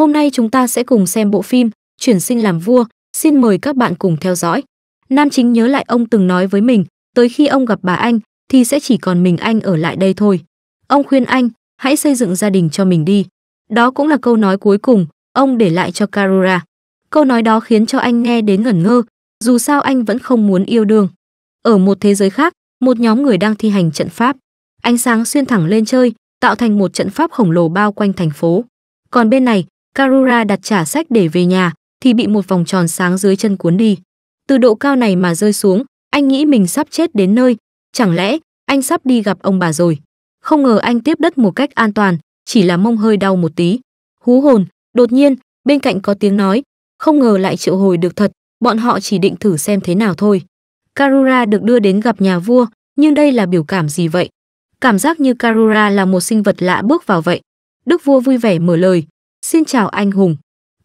Hôm nay chúng ta sẽ cùng xem bộ phim Chuyển sinh làm vua, xin mời các bạn cùng theo dõi. Nam chính nhớ lại ông từng nói với mình, tới khi ông gặp bà anh thì sẽ chỉ còn mình anh ở lại đây thôi. Ông khuyên anh, hãy xây dựng gia đình cho mình đi. Đó cũng là câu nói cuối cùng ông để lại cho Karura. Câu nói đó khiến cho anh nghe đến ngẩn ngơ, dù sao anh vẫn không muốn yêu đương. Ở một thế giới khác, một nhóm người đang thi hành trận pháp. Ánh sáng xuyên thẳng lên chơi, tạo thành một trận pháp khổng lồ bao quanh thành phố. Còn bên này, Karura đặt trả sách để về nhà thì bị một vòng tròn sáng dưới chân cuốn đi. Từ độ cao này mà rơi xuống, anh nghĩ mình sắp chết đến nơi, chẳng lẽ anh sắp đi gặp ông bà rồi. Không ngờ anh tiếp đất một cách an toàn, chỉ là mông hơi đau một tí. Hú hồn, đột nhiên, bên cạnh có tiếng nói, không ngờ lại triệu hồi được thật, bọn họ chỉ định thử xem thế nào thôi. Karura được đưa đến gặp nhà vua, nhưng đây là biểu cảm gì vậy? Cảm giác như Karura là một sinh vật lạ bước vào vậy. Đức vua vui vẻ mở lời, Xin chào anh hùng.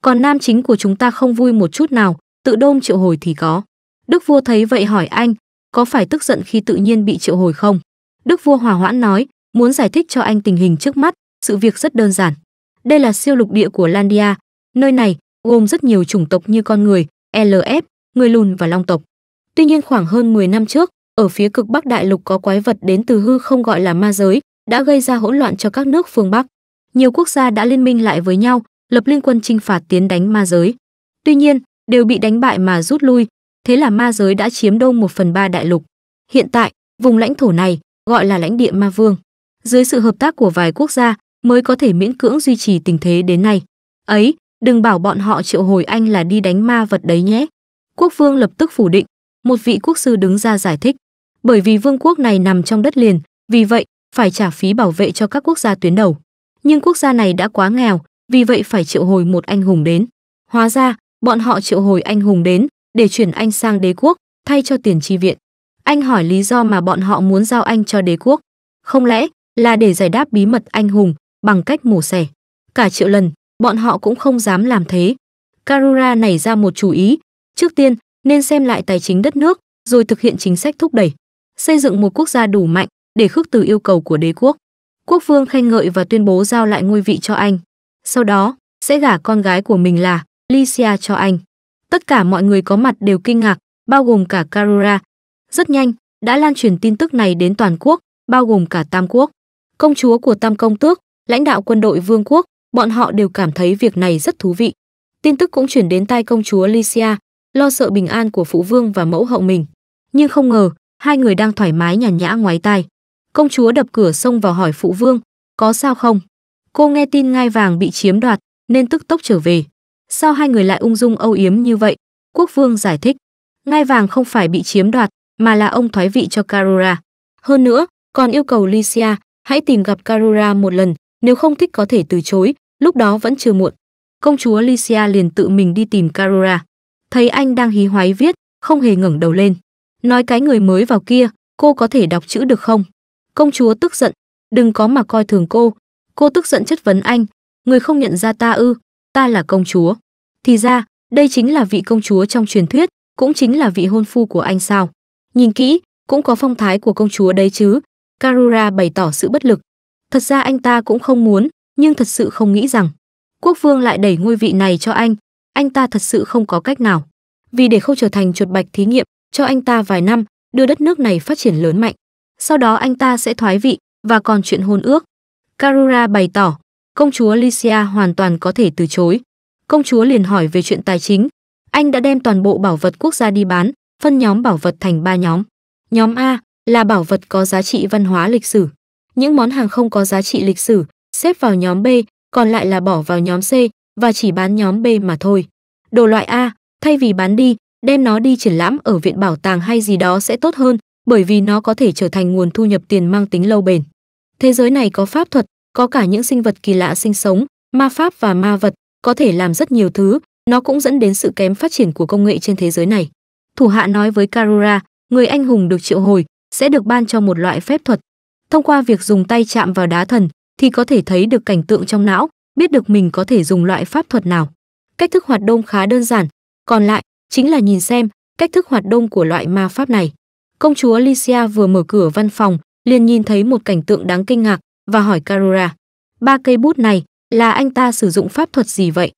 Còn nam chính của chúng ta không vui một chút nào, tự đôm triệu hồi thì có. Đức vua thấy vậy hỏi anh, có phải tức giận khi tự nhiên bị triệu hồi không? Đức vua hòa hoãn nói, muốn giải thích cho anh tình hình trước mắt, sự việc rất đơn giản. Đây là siêu lục địa của Landia, nơi này gồm rất nhiều chủng tộc như con người, LF, người lùn và long tộc. Tuy nhiên khoảng hơn 10 năm trước, ở phía cực Bắc đại lục có quái vật đến từ hư không gọi là ma giới, đã gây ra hỗn loạn cho các nước phương Bắc nhiều quốc gia đã liên minh lại với nhau, lập liên quân chinh phạt tiến đánh ma giới. Tuy nhiên, đều bị đánh bại mà rút lui, thế là ma giới đã chiếm đông một phần ba đại lục. Hiện tại, vùng lãnh thổ này gọi là lãnh địa ma vương. Dưới sự hợp tác của vài quốc gia mới có thể miễn cưỡng duy trì tình thế đến nay. Ấy, đừng bảo bọn họ triệu hồi anh là đi đánh ma vật đấy nhé. Quốc vương lập tức phủ định, một vị quốc sư đứng ra giải thích. Bởi vì vương quốc này nằm trong đất liền, vì vậy phải trả phí bảo vệ cho các quốc gia tuyến đầu nhưng quốc gia này đã quá nghèo, vì vậy phải triệu hồi một anh hùng đến. Hóa ra, bọn họ triệu hồi anh hùng đến để chuyển anh sang đế quốc, thay cho tiền chi viện. Anh hỏi lý do mà bọn họ muốn giao anh cho đế quốc. Không lẽ là để giải đáp bí mật anh hùng bằng cách mổ xẻ. Cả triệu lần, bọn họ cũng không dám làm thế. Karura nảy ra một chủ ý. Trước tiên, nên xem lại tài chính đất nước, rồi thực hiện chính sách thúc đẩy. Xây dựng một quốc gia đủ mạnh để khước từ yêu cầu của đế quốc. Quốc vương khen ngợi và tuyên bố giao lại ngôi vị cho anh. Sau đó, sẽ gả con gái của mình là Licia cho anh. Tất cả mọi người có mặt đều kinh ngạc, bao gồm cả Carora. Rất nhanh, đã lan truyền tin tức này đến toàn quốc, bao gồm cả Tam quốc. Công chúa của Tam công tước, lãnh đạo quân đội vương quốc, bọn họ đều cảm thấy việc này rất thú vị. Tin tức cũng chuyển đến tai công chúa Licia, lo sợ bình an của phụ vương và mẫu hậu mình. Nhưng không ngờ, hai người đang thoải mái nhàn nhã ngoái tai. Công chúa đập cửa xông vào hỏi phụ vương, có sao không? Cô nghe tin ngai vàng bị chiếm đoạt, nên tức tốc trở về. Sao hai người lại ung dung âu yếm như vậy? Quốc vương giải thích, ngai vàng không phải bị chiếm đoạt, mà là ông thoái vị cho Karura. Hơn nữa, còn yêu cầu licia hãy tìm gặp Karura một lần, nếu không thích có thể từ chối, lúc đó vẫn chưa muộn. Công chúa licia liền tự mình đi tìm Karura. Thấy anh đang hí hoái viết, không hề ngẩng đầu lên. Nói cái người mới vào kia, cô có thể đọc chữ được không? Công chúa tức giận, đừng có mà coi thường cô. Cô tức giận chất vấn anh, người không nhận ra ta ư, ta là công chúa. Thì ra, đây chính là vị công chúa trong truyền thuyết, cũng chính là vị hôn phu của anh sao. Nhìn kỹ, cũng có phong thái của công chúa đấy chứ. Karura bày tỏ sự bất lực. Thật ra anh ta cũng không muốn, nhưng thật sự không nghĩ rằng. Quốc vương lại đẩy ngôi vị này cho anh, anh ta thật sự không có cách nào. Vì để không trở thành chuột bạch thí nghiệm, cho anh ta vài năm, đưa đất nước này phát triển lớn mạnh sau đó anh ta sẽ thoái vị và còn chuyện hôn ước. Karura bày tỏ, công chúa Lycia hoàn toàn có thể từ chối. Công chúa liền hỏi về chuyện tài chính. Anh đã đem toàn bộ bảo vật quốc gia đi bán, phân nhóm bảo vật thành ba nhóm. Nhóm A là bảo vật có giá trị văn hóa lịch sử. Những món hàng không có giá trị lịch sử xếp vào nhóm B, còn lại là bỏ vào nhóm C và chỉ bán nhóm B mà thôi. Đồ loại A, thay vì bán đi, đem nó đi triển lãm ở viện bảo tàng hay gì đó sẽ tốt hơn bởi vì nó có thể trở thành nguồn thu nhập tiền mang tính lâu bền. Thế giới này có pháp thuật, có cả những sinh vật kỳ lạ sinh sống, ma pháp và ma vật, có thể làm rất nhiều thứ, nó cũng dẫn đến sự kém phát triển của công nghệ trên thế giới này. Thủ hạ nói với Karura, người anh hùng được triệu hồi sẽ được ban cho một loại phép thuật. Thông qua việc dùng tay chạm vào đá thần thì có thể thấy được cảnh tượng trong não, biết được mình có thể dùng loại pháp thuật nào. Cách thức hoạt động khá đơn giản, còn lại chính là nhìn xem cách thức hoạt động của loại ma pháp này. Công chúa Licia vừa mở cửa văn phòng, liền nhìn thấy một cảnh tượng đáng kinh ngạc và hỏi Carora: "Ba cây bút này là anh ta sử dụng pháp thuật gì vậy?"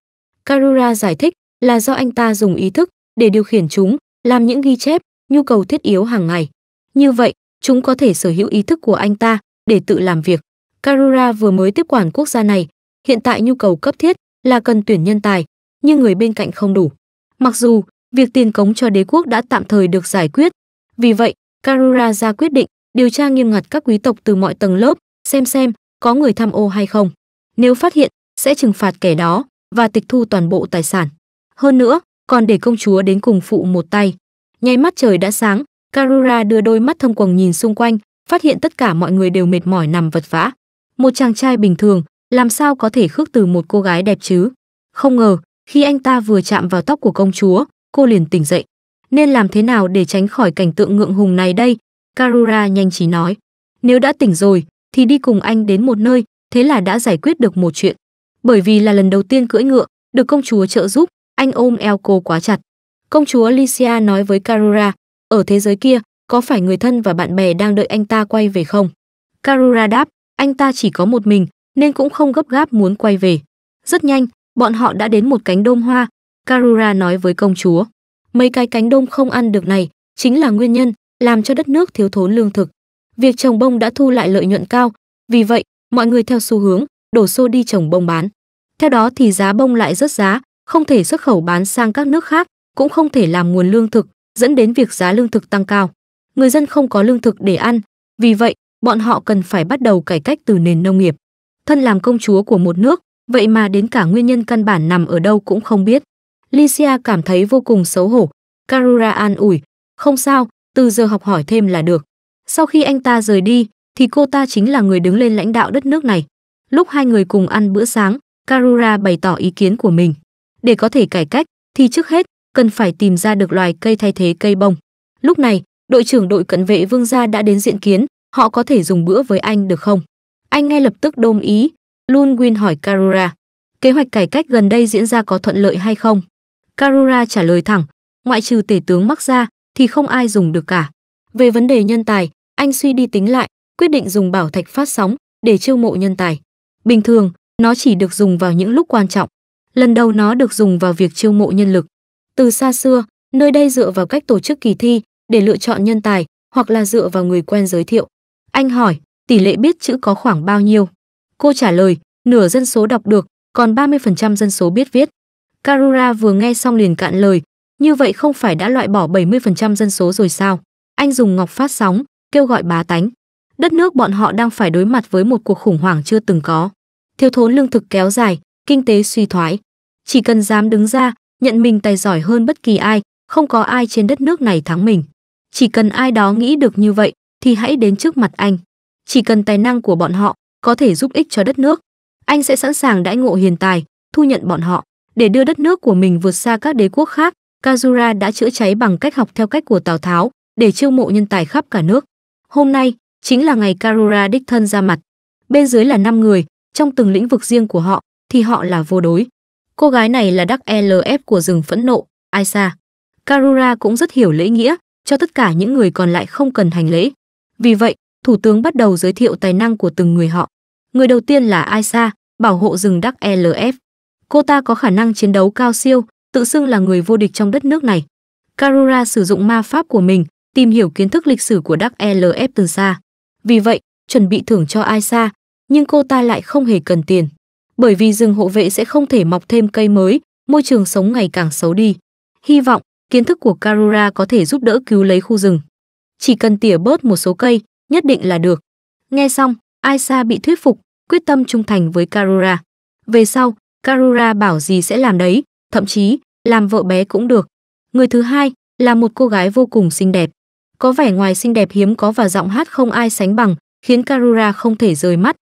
Carora giải thích là do anh ta dùng ý thức để điều khiển chúng, làm những ghi chép, nhu cầu thiết yếu hàng ngày. Như vậy, chúng có thể sở hữu ý thức của anh ta để tự làm việc. Carora vừa mới tiếp quản quốc gia này, hiện tại nhu cầu cấp thiết là cần tuyển nhân tài, nhưng người bên cạnh không đủ. Mặc dù việc tiền cống cho đế quốc đã tạm thời được giải quyết, vì vậy, Karura ra quyết định điều tra nghiêm ngặt các quý tộc từ mọi tầng lớp, xem xem có người tham ô hay không. Nếu phát hiện, sẽ trừng phạt kẻ đó và tịch thu toàn bộ tài sản. Hơn nữa, còn để công chúa đến cùng phụ một tay. Nháy mắt trời đã sáng, Karura đưa đôi mắt thâm quầng nhìn xung quanh, phát hiện tất cả mọi người đều mệt mỏi nằm vật vã. Một chàng trai bình thường, làm sao có thể khước từ một cô gái đẹp chứ? Không ngờ, khi anh ta vừa chạm vào tóc của công chúa, cô liền tỉnh dậy. Nên làm thế nào để tránh khỏi cảnh tượng ngượng hùng này đây? Karura nhanh trí nói. Nếu đã tỉnh rồi, thì đi cùng anh đến một nơi, thế là đã giải quyết được một chuyện. Bởi vì là lần đầu tiên cưỡi ngựa, được công chúa trợ giúp, anh ôm eo cô quá chặt. Công chúa Alicia nói với Karura, ở thế giới kia, có phải người thân và bạn bè đang đợi anh ta quay về không? Karura đáp, anh ta chỉ có một mình, nên cũng không gấp gáp muốn quay về. Rất nhanh, bọn họ đã đến một cánh đôm hoa. Karura nói với công chúa, mấy cái cánh đông không ăn được này chính là nguyên nhân làm cho đất nước thiếu thốn lương thực. Việc trồng bông đã thu lại lợi nhuận cao, vì vậy, mọi người theo xu hướng đổ xô đi trồng bông bán. Theo đó thì giá bông lại rất giá, không thể xuất khẩu bán sang các nước khác, cũng không thể làm nguồn lương thực, dẫn đến việc giá lương thực tăng cao. Người dân không có lương thực để ăn, vì vậy, bọn họ cần phải bắt đầu cải cách từ nền nông nghiệp. Thân làm công chúa của một nước, vậy mà đến cả nguyên nhân căn bản nằm ở đâu cũng không biết. Licia cảm thấy vô cùng xấu hổ. Karura an ủi, không sao, từ giờ học hỏi thêm là được. Sau khi anh ta rời đi, thì cô ta chính là người đứng lên lãnh đạo đất nước này. Lúc hai người cùng ăn bữa sáng, Karura bày tỏ ý kiến của mình. Để có thể cải cách, thì trước hết, cần phải tìm ra được loài cây thay thế cây bông. Lúc này, đội trưởng đội cận vệ vương gia đã đến diện kiến, họ có thể dùng bữa với anh được không? Anh ngay lập tức đồng ý, Lun Win hỏi Karura. Kế hoạch cải cách gần đây diễn ra có thuận lợi hay không? Karura trả lời thẳng, ngoại trừ tể tướng mắc ra thì không ai dùng được cả. Về vấn đề nhân tài, anh suy đi tính lại, quyết định dùng bảo thạch phát sóng để chiêu mộ nhân tài. Bình thường, nó chỉ được dùng vào những lúc quan trọng. Lần đầu nó được dùng vào việc chiêu mộ nhân lực. Từ xa xưa, nơi đây dựa vào cách tổ chức kỳ thi để lựa chọn nhân tài hoặc là dựa vào người quen giới thiệu. Anh hỏi, tỷ lệ biết chữ có khoảng bao nhiêu? Cô trả lời, nửa dân số đọc được, còn 30% dân số biết viết. Karura vừa nghe xong liền cạn lời, như vậy không phải đã loại bỏ 70% dân số rồi sao? Anh dùng ngọc phát sóng, kêu gọi bá tánh. Đất nước bọn họ đang phải đối mặt với một cuộc khủng hoảng chưa từng có. Thiếu thốn lương thực kéo dài, kinh tế suy thoái. Chỉ cần dám đứng ra, nhận mình tài giỏi hơn bất kỳ ai, không có ai trên đất nước này thắng mình. Chỉ cần ai đó nghĩ được như vậy thì hãy đến trước mặt anh. Chỉ cần tài năng của bọn họ có thể giúp ích cho đất nước, anh sẽ sẵn sàng đãi ngộ hiền tài, thu nhận bọn họ. Để đưa đất nước của mình vượt xa các đế quốc khác, Kazura đã chữa cháy bằng cách học theo cách của Tào Tháo để chiêu mộ nhân tài khắp cả nước. Hôm nay chính là ngày Karura đích thân ra mặt. Bên dưới là 5 người, trong từng lĩnh vực riêng của họ thì họ là vô đối. Cô gái này là đắc e LF của rừng phẫn nộ, Aisa. Karura cũng rất hiểu lễ nghĩa, cho tất cả những người còn lại không cần hành lễ. Vì vậy, thủ tướng bắt đầu giới thiệu tài năng của từng người họ. Người đầu tiên là Aisa, bảo hộ rừng đắc e LF. Cô ta có khả năng chiến đấu cao siêu, tự xưng là người vô địch trong đất nước này. Karura sử dụng ma pháp của mình, tìm hiểu kiến thức lịch sử của Dark LF từ xa. Vì vậy, chuẩn bị thưởng cho Aisa, nhưng cô ta lại không hề cần tiền. Bởi vì rừng hộ vệ sẽ không thể mọc thêm cây mới, môi trường sống ngày càng xấu đi. Hy vọng, kiến thức của Karura có thể giúp đỡ cứu lấy khu rừng. Chỉ cần tỉa bớt một số cây, nhất định là được. Nghe xong, Aisa bị thuyết phục, quyết tâm trung thành với Karura. Về sau, Karura bảo gì sẽ làm đấy, thậm chí làm vợ bé cũng được. Người thứ hai là một cô gái vô cùng xinh đẹp. Có vẻ ngoài xinh đẹp hiếm có và giọng hát không ai sánh bằng, khiến Karura không thể rời mắt.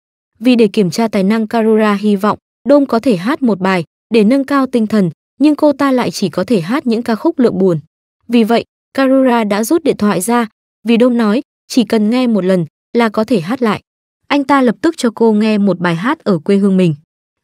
Vì để kiểm tra tài năng Karura hy vọng Đôm có thể hát một bài để nâng cao tinh thần, nhưng cô ta lại chỉ có thể hát những ca khúc lượng buồn. Vì vậy, Karura đã rút điện thoại ra, vì Đôm nói chỉ cần nghe một lần là có thể hát lại. Anh ta lập tức cho cô nghe một bài hát ở quê hương mình.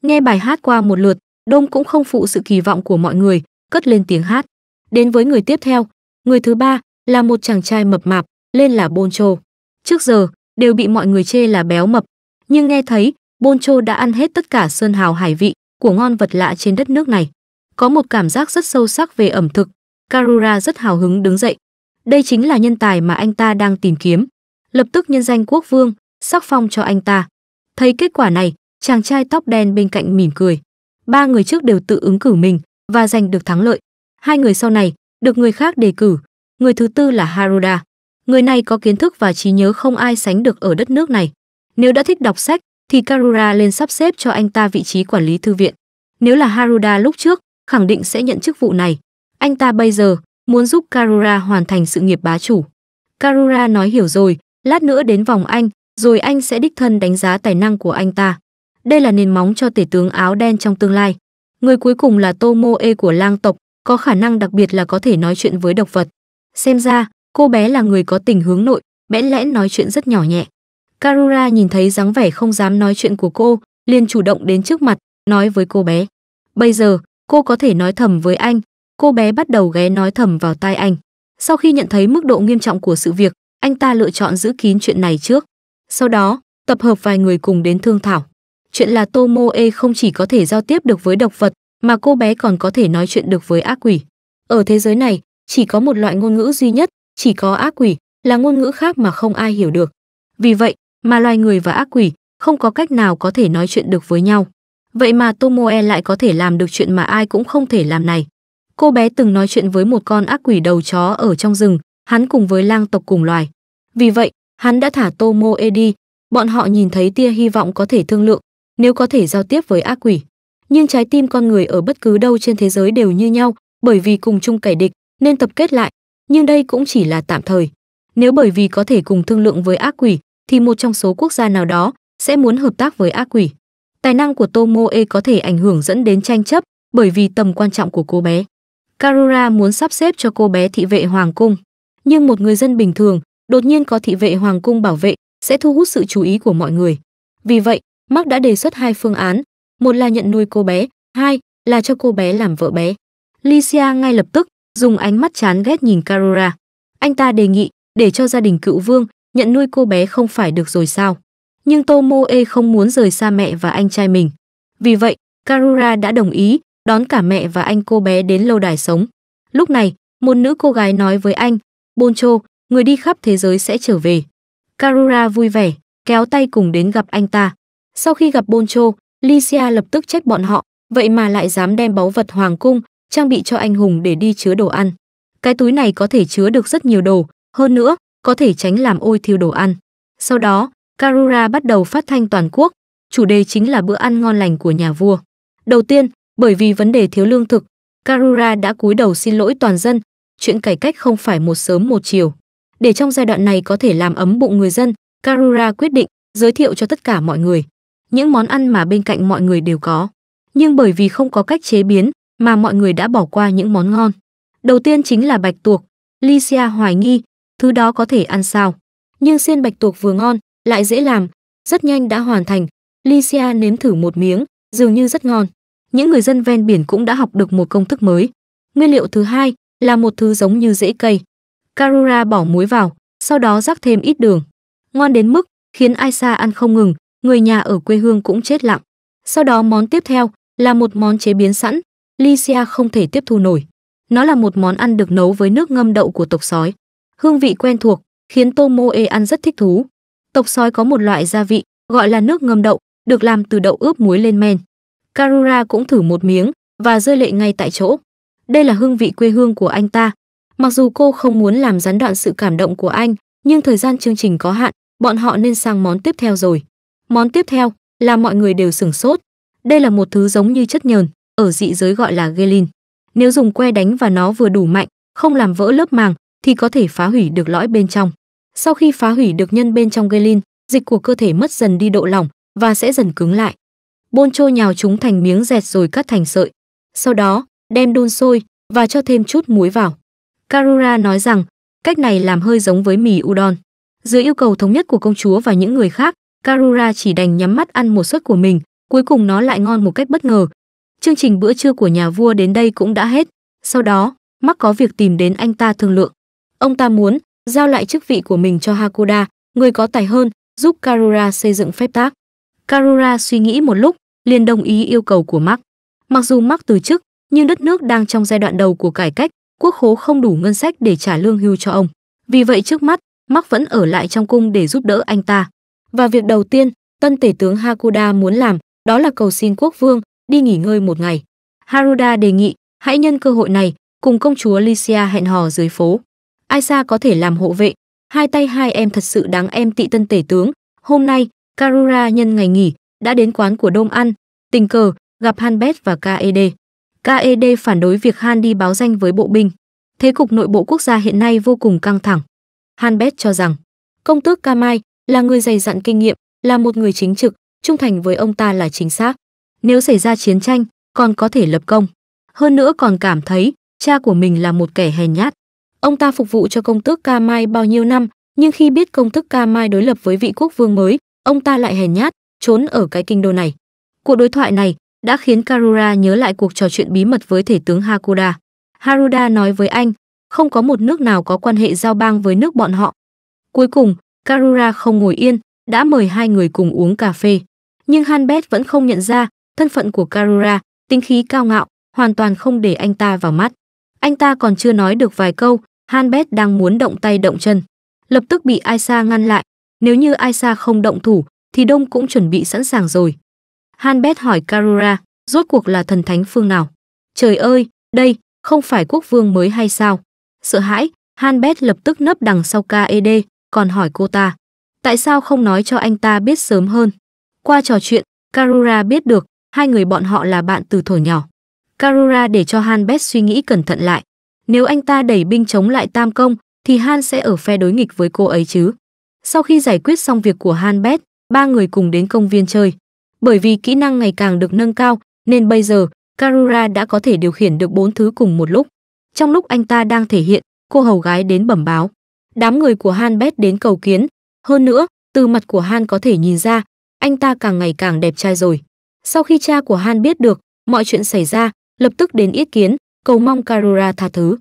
Nghe bài hát qua một lượt, Đông cũng không phụ sự kỳ vọng của mọi người, cất lên tiếng hát. Đến với người tiếp theo, người thứ ba là một chàng trai mập mạp, lên là Boncho. Trước giờ, đều bị mọi người chê là béo mập, nhưng nghe thấy, Boncho đã ăn hết tất cả sơn hào hải vị của ngon vật lạ trên đất nước này. Có một cảm giác rất sâu sắc về ẩm thực, Karura rất hào hứng đứng dậy. Đây chính là nhân tài mà anh ta đang tìm kiếm. Lập tức nhân danh quốc vương, sắc phong cho anh ta. Thấy kết quả này, chàng trai tóc đen bên cạnh mỉm cười. Ba người trước đều tự ứng cử mình và giành được thắng lợi. Hai người sau này được người khác đề cử, người thứ tư là Haruda. Người này có kiến thức và trí nhớ không ai sánh được ở đất nước này. Nếu đã thích đọc sách thì Karura lên sắp xếp cho anh ta vị trí quản lý thư viện. Nếu là Haruda lúc trước, khẳng định sẽ nhận chức vụ này. Anh ta bây giờ muốn giúp Karura hoàn thành sự nghiệp bá chủ. Karura nói hiểu rồi, lát nữa đến vòng anh, rồi anh sẽ đích thân đánh giá tài năng của anh ta. Đây là nền móng cho tể tướng áo đen trong tương lai. Người cuối cùng là Tomoe của lang tộc, có khả năng đặc biệt là có thể nói chuyện với độc vật. Xem ra, cô bé là người có tình hướng nội, bẽn lẽn nói chuyện rất nhỏ nhẹ. Karura nhìn thấy dáng vẻ không dám nói chuyện của cô, liền chủ động đến trước mặt, nói với cô bé. Bây giờ, cô có thể nói thầm với anh. Cô bé bắt đầu ghé nói thầm vào tai anh. Sau khi nhận thấy mức độ nghiêm trọng của sự việc, anh ta lựa chọn giữ kín chuyện này trước. Sau đó, tập hợp vài người cùng đến thương thảo. Chuyện là Tomoe không chỉ có thể giao tiếp được với độc vật, mà cô bé còn có thể nói chuyện được với ác quỷ. Ở thế giới này, chỉ có một loại ngôn ngữ duy nhất, chỉ có ác quỷ, là ngôn ngữ khác mà không ai hiểu được. Vì vậy, mà loài người và ác quỷ không có cách nào có thể nói chuyện được với nhau. Vậy mà Tomoe lại có thể làm được chuyện mà ai cũng không thể làm này. Cô bé từng nói chuyện với một con ác quỷ đầu chó ở trong rừng, hắn cùng với lang tộc cùng loài. Vì vậy, hắn đã thả Tomoe đi, bọn họ nhìn thấy tia hy vọng có thể thương lượng, nếu có thể giao tiếp với ác quỷ. Nhưng trái tim con người ở bất cứ đâu trên thế giới đều như nhau, bởi vì cùng chung kẻ địch nên tập kết lại, nhưng đây cũng chỉ là tạm thời. Nếu bởi vì có thể cùng thương lượng với ác quỷ thì một trong số quốc gia nào đó sẽ muốn hợp tác với ác quỷ. Tài năng của Tomoe có thể ảnh hưởng dẫn đến tranh chấp bởi vì tầm quan trọng của cô bé. Karura muốn sắp xếp cho cô bé thị vệ hoàng cung, nhưng một người dân bình thường đột nhiên có thị vệ hoàng cung bảo vệ sẽ thu hút sự chú ý của mọi người. Vì vậy, Mark đã đề xuất hai phương án, một là nhận nuôi cô bé, hai là cho cô bé làm vợ bé. Licia ngay lập tức dùng ánh mắt chán ghét nhìn Carora. Anh ta đề nghị để cho gia đình cựu vương nhận nuôi cô bé không phải được rồi sao? Nhưng Tomoe không muốn rời xa mẹ và anh trai mình. Vì vậy, Carora đã đồng ý đón cả mẹ và anh cô bé đến lâu đài sống. Lúc này, một nữ cô gái nói với anh, Boncho, người đi khắp thế giới sẽ trở về. Carora vui vẻ, kéo tay cùng đến gặp anh ta. Sau khi gặp Boncho, Lycia lập tức trách bọn họ, vậy mà lại dám đem báu vật hoàng cung, trang bị cho anh hùng để đi chứa đồ ăn. Cái túi này có thể chứa được rất nhiều đồ, hơn nữa, có thể tránh làm ôi thiêu đồ ăn. Sau đó, Karura bắt đầu phát thanh toàn quốc, chủ đề chính là bữa ăn ngon lành của nhà vua. Đầu tiên, bởi vì vấn đề thiếu lương thực, Karura đã cúi đầu xin lỗi toàn dân, chuyện cải cách không phải một sớm một chiều. Để trong giai đoạn này có thể làm ấm bụng người dân, Karura quyết định giới thiệu cho tất cả mọi người những món ăn mà bên cạnh mọi người đều có. Nhưng bởi vì không có cách chế biến mà mọi người đã bỏ qua những món ngon. Đầu tiên chính là bạch tuộc, Licia hoài nghi, thứ đó có thể ăn sao. Nhưng xiên bạch tuộc vừa ngon, lại dễ làm, rất nhanh đã hoàn thành. Licia nếm thử một miếng, dường như rất ngon. Những người dân ven biển cũng đã học được một công thức mới. Nguyên liệu thứ hai là một thứ giống như rễ cây. Carura bỏ muối vào, sau đó rắc thêm ít đường. Ngon đến mức khiến Aisa ăn không ngừng, người nhà ở quê hương cũng chết lặng. Sau đó món tiếp theo là một món chế biến sẵn, Lycia không thể tiếp thu nổi. Nó là một món ăn được nấu với nước ngâm đậu của tộc sói. Hương vị quen thuộc, khiến Tomoe ăn rất thích thú. Tộc sói có một loại gia vị gọi là nước ngâm đậu, được làm từ đậu ướp muối lên men. Karura cũng thử một miếng và rơi lệ ngay tại chỗ. Đây là hương vị quê hương của anh ta. Mặc dù cô không muốn làm gián đoạn sự cảm động của anh, nhưng thời gian chương trình có hạn, bọn họ nên sang món tiếp theo rồi. Món tiếp theo là mọi người đều sửng sốt. Đây là một thứ giống như chất nhờn, ở dị giới gọi là gelin. Nếu dùng que đánh và nó vừa đủ mạnh, không làm vỡ lớp màng thì có thể phá hủy được lõi bên trong. Sau khi phá hủy được nhân bên trong gelin, dịch của cơ thể mất dần đi độ lỏng và sẽ dần cứng lại. Bôn trô nhào chúng thành miếng dẹt rồi cắt thành sợi. Sau đó, đem đun sôi và cho thêm chút muối vào. Karura nói rằng, cách này làm hơi giống với mì udon. Dưới yêu cầu thống nhất của công chúa và những người khác, Karura chỉ đành nhắm mắt ăn một suất của mình, cuối cùng nó lại ngon một cách bất ngờ. Chương trình bữa trưa của nhà vua đến đây cũng đã hết, sau đó, Mắc có việc tìm đến anh ta thương lượng. Ông ta muốn giao lại chức vị của mình cho Hakoda, người có tài hơn, giúp Karura xây dựng phép tác. Karura suy nghĩ một lúc, liền đồng ý yêu cầu của Mark. Mặc dù Mark từ chức, nhưng đất nước đang trong giai đoạn đầu của cải cách, quốc khố không đủ ngân sách để trả lương hưu cho ông. Vì vậy trước mắt, Mark vẫn ở lại trong cung để giúp đỡ anh ta. Và việc đầu tiên, tân tể tướng Hakuda muốn làm đó là cầu xin quốc vương đi nghỉ ngơi một ngày. Haruda đề nghị hãy nhân cơ hội này cùng công chúa Lycia hẹn hò dưới phố. Aisa có thể làm hộ vệ, hai tay hai em thật sự đáng em tị tân tể tướng. Hôm nay, Karura nhân ngày nghỉ đã đến quán của Đông ăn, tình cờ gặp Hanbet và KED. KED phản đối việc Han đi báo danh với bộ binh. Thế cục nội bộ quốc gia hiện nay vô cùng căng thẳng. Hanbet cho rằng, công tước Kamai là người dày dặn kinh nghiệm, là một người chính trực, trung thành với ông ta là chính xác. Nếu xảy ra chiến tranh, còn có thể lập công. Hơn nữa còn cảm thấy cha của mình là một kẻ hèn nhát. Ông ta phục vụ cho công tước Ca Mai bao nhiêu năm, nhưng khi biết công tước Ca Mai đối lập với vị quốc vương mới, ông ta lại hèn nhát, trốn ở cái kinh đô này. Cuộc đối thoại này đã khiến Karura nhớ lại cuộc trò chuyện bí mật với thể tướng Hakuda. Haruda nói với anh, không có một nước nào có quan hệ giao bang với nước bọn họ. Cuối cùng, Karura không ngồi yên, đã mời hai người cùng uống cà phê. Nhưng Hanbet vẫn không nhận ra, thân phận của Karura, tính khí cao ngạo, hoàn toàn không để anh ta vào mắt. Anh ta còn chưa nói được vài câu, Hanbet đang muốn động tay động chân. Lập tức bị Aisa ngăn lại, nếu như Aisa không động thủ, thì Đông cũng chuẩn bị sẵn sàng rồi. Hanbet hỏi Karura, rốt cuộc là thần thánh phương nào? Trời ơi, đây, không phải quốc vương mới hay sao? Sợ hãi, Hanbet lập tức nấp đằng sau KED, còn hỏi cô ta, tại sao không nói cho anh ta biết sớm hơn. Qua trò chuyện, Karura biết được, hai người bọn họ là bạn từ thuở nhỏ. Karura để cho Hanbet suy nghĩ cẩn thận lại. Nếu anh ta đẩy binh chống lại Tam Công, thì Han sẽ ở phe đối nghịch với cô ấy chứ. Sau khi giải quyết xong việc của Hanbet, ba người cùng đến công viên chơi. Bởi vì kỹ năng ngày càng được nâng cao, nên bây giờ, Karura đã có thể điều khiển được bốn thứ cùng một lúc. Trong lúc anh ta đang thể hiện, cô hầu gái đến bẩm báo. Đám người của Han Bét đến cầu kiến, hơn nữa, từ mặt của Han có thể nhìn ra, anh ta càng ngày càng đẹp trai rồi. Sau khi cha của Han biết được mọi chuyện xảy ra, lập tức đến yết kiến, cầu mong Karura tha thứ.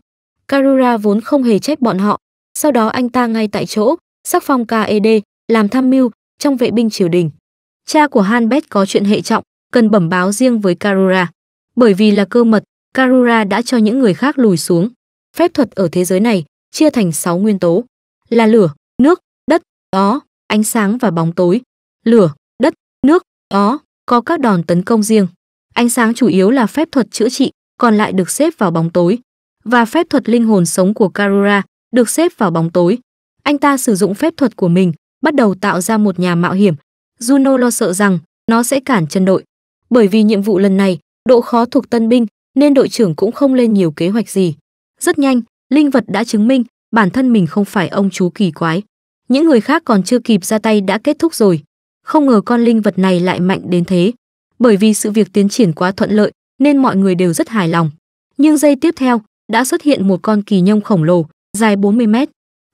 Karura vốn không hề trách bọn họ, sau đó anh ta ngay tại chỗ, sắc phong KED, làm tham mưu trong vệ binh triều đình. Cha của Han Bét có chuyện hệ trọng, cần bẩm báo riêng với Karura. Bởi vì là cơ mật, Karura đã cho những người khác lùi xuống. Phép thuật ở thế giới này chia thành 6 nguyên tố là lửa, nước, đất, ó, ánh sáng và bóng tối. Lửa, đất, nước, ó có các đòn tấn công riêng. Ánh sáng chủ yếu là phép thuật chữa trị, còn lại được xếp vào bóng tối và phép thuật linh hồn sống của Karura được xếp vào bóng tối. Anh ta sử dụng phép thuật của mình, bắt đầu tạo ra một nhà mạo hiểm. Juno lo sợ rằng nó sẽ cản chân đội. Bởi vì nhiệm vụ lần này, độ khó thuộc tân binh nên đội trưởng cũng không lên nhiều kế hoạch gì. Rất nhanh, linh vật đã chứng minh bản thân mình không phải ông chú kỳ quái những người khác còn chưa kịp ra tay đã kết thúc rồi không ngờ con linh vật này lại mạnh đến thế bởi vì sự việc tiến triển quá thuận lợi nên mọi người đều rất hài lòng nhưng giây tiếp theo đã xuất hiện một con kỳ nhông khổng lồ dài 40 mét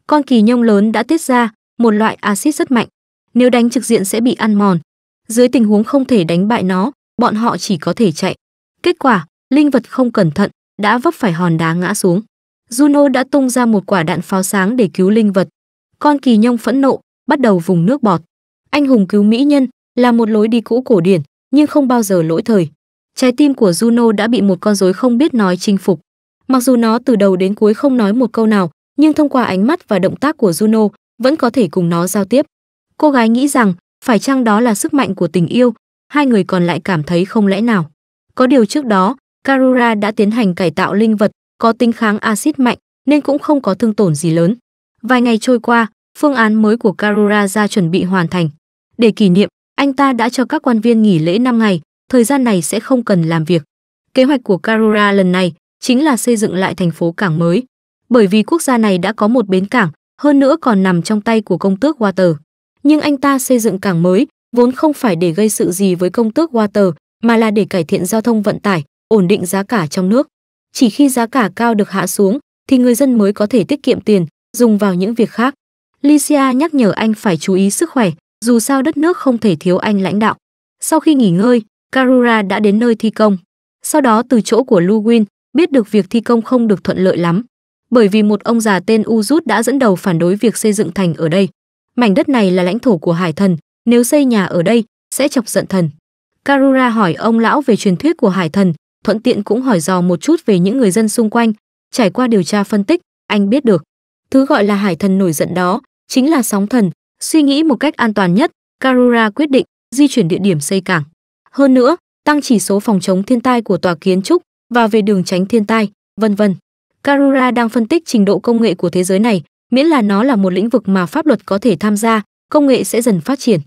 con kỳ nhông lớn đã tiết ra một loại axit rất mạnh nếu đánh trực diện sẽ bị ăn mòn dưới tình huống không thể đánh bại nó bọn họ chỉ có thể chạy kết quả linh vật không cẩn thận đã vấp phải hòn đá ngã xuống Juno đã tung ra một quả đạn pháo sáng để cứu linh vật. Con kỳ nhông phẫn nộ, bắt đầu vùng nước bọt. Anh hùng cứu mỹ nhân là một lối đi cũ cổ điển, nhưng không bao giờ lỗi thời. Trái tim của Juno đã bị một con rối không biết nói chinh phục. Mặc dù nó từ đầu đến cuối không nói một câu nào, nhưng thông qua ánh mắt và động tác của Juno vẫn có thể cùng nó giao tiếp. Cô gái nghĩ rằng phải chăng đó là sức mạnh của tình yêu, hai người còn lại cảm thấy không lẽ nào. Có điều trước đó, Karura đã tiến hành cải tạo linh vật có tính kháng axit mạnh nên cũng không có thương tổn gì lớn. Vài ngày trôi qua, phương án mới của Karura ra chuẩn bị hoàn thành. Để kỷ niệm, anh ta đã cho các quan viên nghỉ lễ 5 ngày, thời gian này sẽ không cần làm việc. Kế hoạch của Karura lần này chính là xây dựng lại thành phố cảng mới. Bởi vì quốc gia này đã có một bến cảng, hơn nữa còn nằm trong tay của công tước Water. Nhưng anh ta xây dựng cảng mới vốn không phải để gây sự gì với công tước Water, mà là để cải thiện giao thông vận tải, ổn định giá cả trong nước chỉ khi giá cả cao được hạ xuống thì người dân mới có thể tiết kiệm tiền, dùng vào những việc khác. Licia nhắc nhở anh phải chú ý sức khỏe, dù sao đất nước không thể thiếu anh lãnh đạo. Sau khi nghỉ ngơi, Karura đã đến nơi thi công. Sau đó từ chỗ của Luwin, biết được việc thi công không được thuận lợi lắm, bởi vì một ông già tên Uzut đã dẫn đầu phản đối việc xây dựng thành ở đây. Mảnh đất này là lãnh thổ của hải thần, nếu xây nhà ở đây sẽ chọc giận thần. Karura hỏi ông lão về truyền thuyết của hải thần, thuận tiện cũng hỏi dò một chút về những người dân xung quanh trải qua điều tra phân tích anh biết được thứ gọi là hải thần nổi giận đó chính là sóng thần suy nghĩ một cách an toàn nhất karura quyết định di chuyển địa điểm xây cảng hơn nữa tăng chỉ số phòng chống thiên tai của tòa kiến trúc và về đường tránh thiên tai vân vân karura đang phân tích trình độ công nghệ của thế giới này miễn là nó là một lĩnh vực mà pháp luật có thể tham gia công nghệ sẽ dần phát triển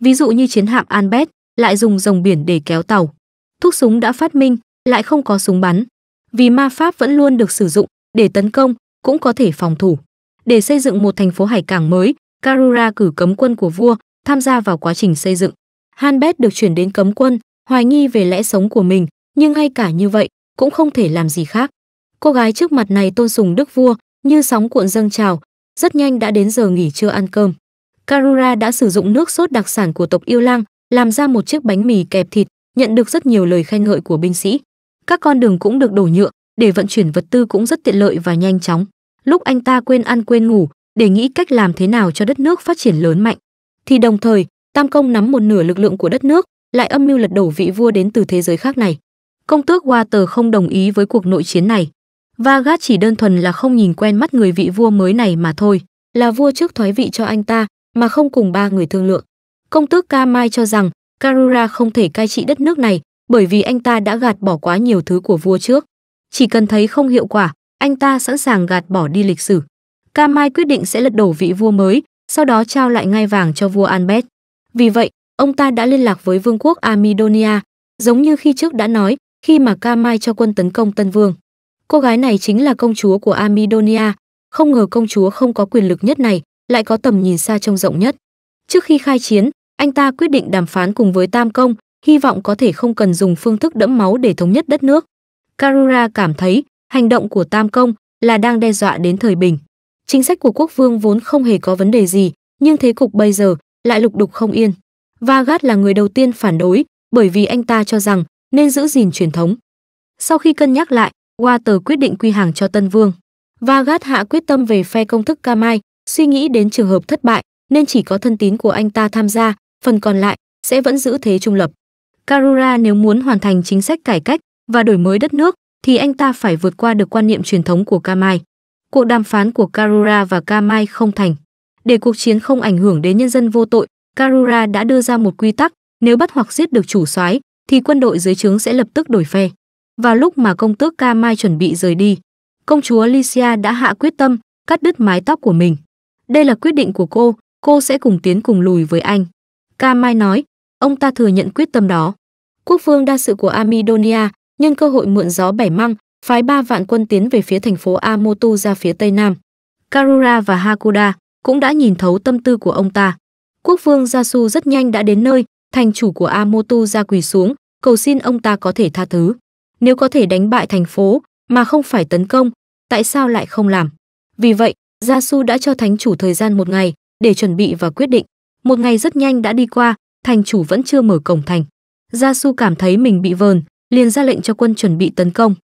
ví dụ như chiến hạm albert lại dùng rồng biển để kéo tàu thuốc súng đã phát minh lại không có súng bắn vì ma pháp vẫn luôn được sử dụng để tấn công cũng có thể phòng thủ để xây dựng một thành phố hải cảng mới karura cử cấm quân của vua tham gia vào quá trình xây dựng hanbet được chuyển đến cấm quân hoài nghi về lẽ sống của mình nhưng ngay cả như vậy cũng không thể làm gì khác cô gái trước mặt này tôn sùng đức vua như sóng cuộn dâng trào rất nhanh đã đến giờ nghỉ trưa ăn cơm karura đã sử dụng nước sốt đặc sản của tộc yêu lang làm ra một chiếc bánh mì kẹp thịt nhận được rất nhiều lời khen ngợi của binh sĩ các con đường cũng được đổ nhựa để vận chuyển vật tư cũng rất tiện lợi và nhanh chóng lúc anh ta quên ăn quên ngủ để nghĩ cách làm thế nào cho đất nước phát triển lớn mạnh thì đồng thời tam công nắm một nửa lực lượng của đất nước lại âm mưu lật đổ vị vua đến từ thế giới khác này công tước water không đồng ý với cuộc nội chiến này và Vagat chỉ đơn thuần là không nhìn quen mắt người vị vua mới này mà thôi, là vua trước thoái vị cho anh ta mà không cùng ba người thương lượng. Công tước ca mai cho rằng Karura không thể cai trị đất nước này bởi vì anh ta đã gạt bỏ quá nhiều thứ của vua trước. Chỉ cần thấy không hiệu quả, anh ta sẵn sàng gạt bỏ đi lịch sử. Ca quyết định sẽ lật đổ vị vua mới, sau đó trao lại ngai vàng cho vua Albert. Vì vậy, ông ta đã liên lạc với vương quốc Amidonia, giống như khi trước đã nói, khi mà Ca cho quân tấn công Tân Vương. Cô gái này chính là công chúa của Amidonia, không ngờ công chúa không có quyền lực nhất này, lại có tầm nhìn xa trông rộng nhất. Trước khi khai chiến, anh ta quyết định đàm phán cùng với Tam Công, hy vọng có thể không cần dùng phương thức đẫm máu để thống nhất đất nước. Karura cảm thấy hành động của Tam Công là đang đe dọa đến thời bình. Chính sách của quốc vương vốn không hề có vấn đề gì, nhưng thế cục bây giờ lại lục đục không yên. Vagat là người đầu tiên phản đối, bởi vì anh ta cho rằng nên giữ gìn truyền thống. Sau khi cân nhắc lại, Water quyết định quy hàng cho Tân Vương. Vagat hạ quyết tâm về phe công thức Kamai, suy nghĩ đến trường hợp thất bại, nên chỉ có thân tín của anh ta tham gia, phần còn lại sẽ vẫn giữ thế trung lập. Karura nếu muốn hoàn thành chính sách cải cách và đổi mới đất nước thì anh ta phải vượt qua được quan niệm truyền thống của Kamai. Cuộc đàm phán của Karura và Kamai không thành. Để cuộc chiến không ảnh hưởng đến nhân dân vô tội, Karura đã đưa ra một quy tắc, nếu bắt hoặc giết được chủ soái thì quân đội dưới trướng sẽ lập tức đổi phe. Vào lúc mà công tước Kamai chuẩn bị rời đi, công chúa Licia đã hạ quyết tâm cắt đứt mái tóc của mình. Đây là quyết định của cô, cô sẽ cùng tiến cùng lùi với anh. Kamai nói, ông ta thừa nhận quyết tâm đó. Quốc vương đa sự của Amidonia nhân cơ hội mượn gió bẻ măng, phái 3 vạn quân tiến về phía thành phố Amotu ra phía tây nam. Karura và Hakuda cũng đã nhìn thấu tâm tư của ông ta. Quốc vương Jasu rất nhanh đã đến nơi, thành chủ của Amotu ra quỳ xuống, cầu xin ông ta có thể tha thứ. Nếu có thể đánh bại thành phố mà không phải tấn công, tại sao lại không làm? Vì vậy, Jasu đã cho thánh chủ thời gian một ngày để chuẩn bị và quyết định. Một ngày rất nhanh đã đi qua, thành chủ vẫn chưa mở cổng thành. Gia Su cảm thấy mình bị vờn, liền ra lệnh cho quân chuẩn bị tấn công.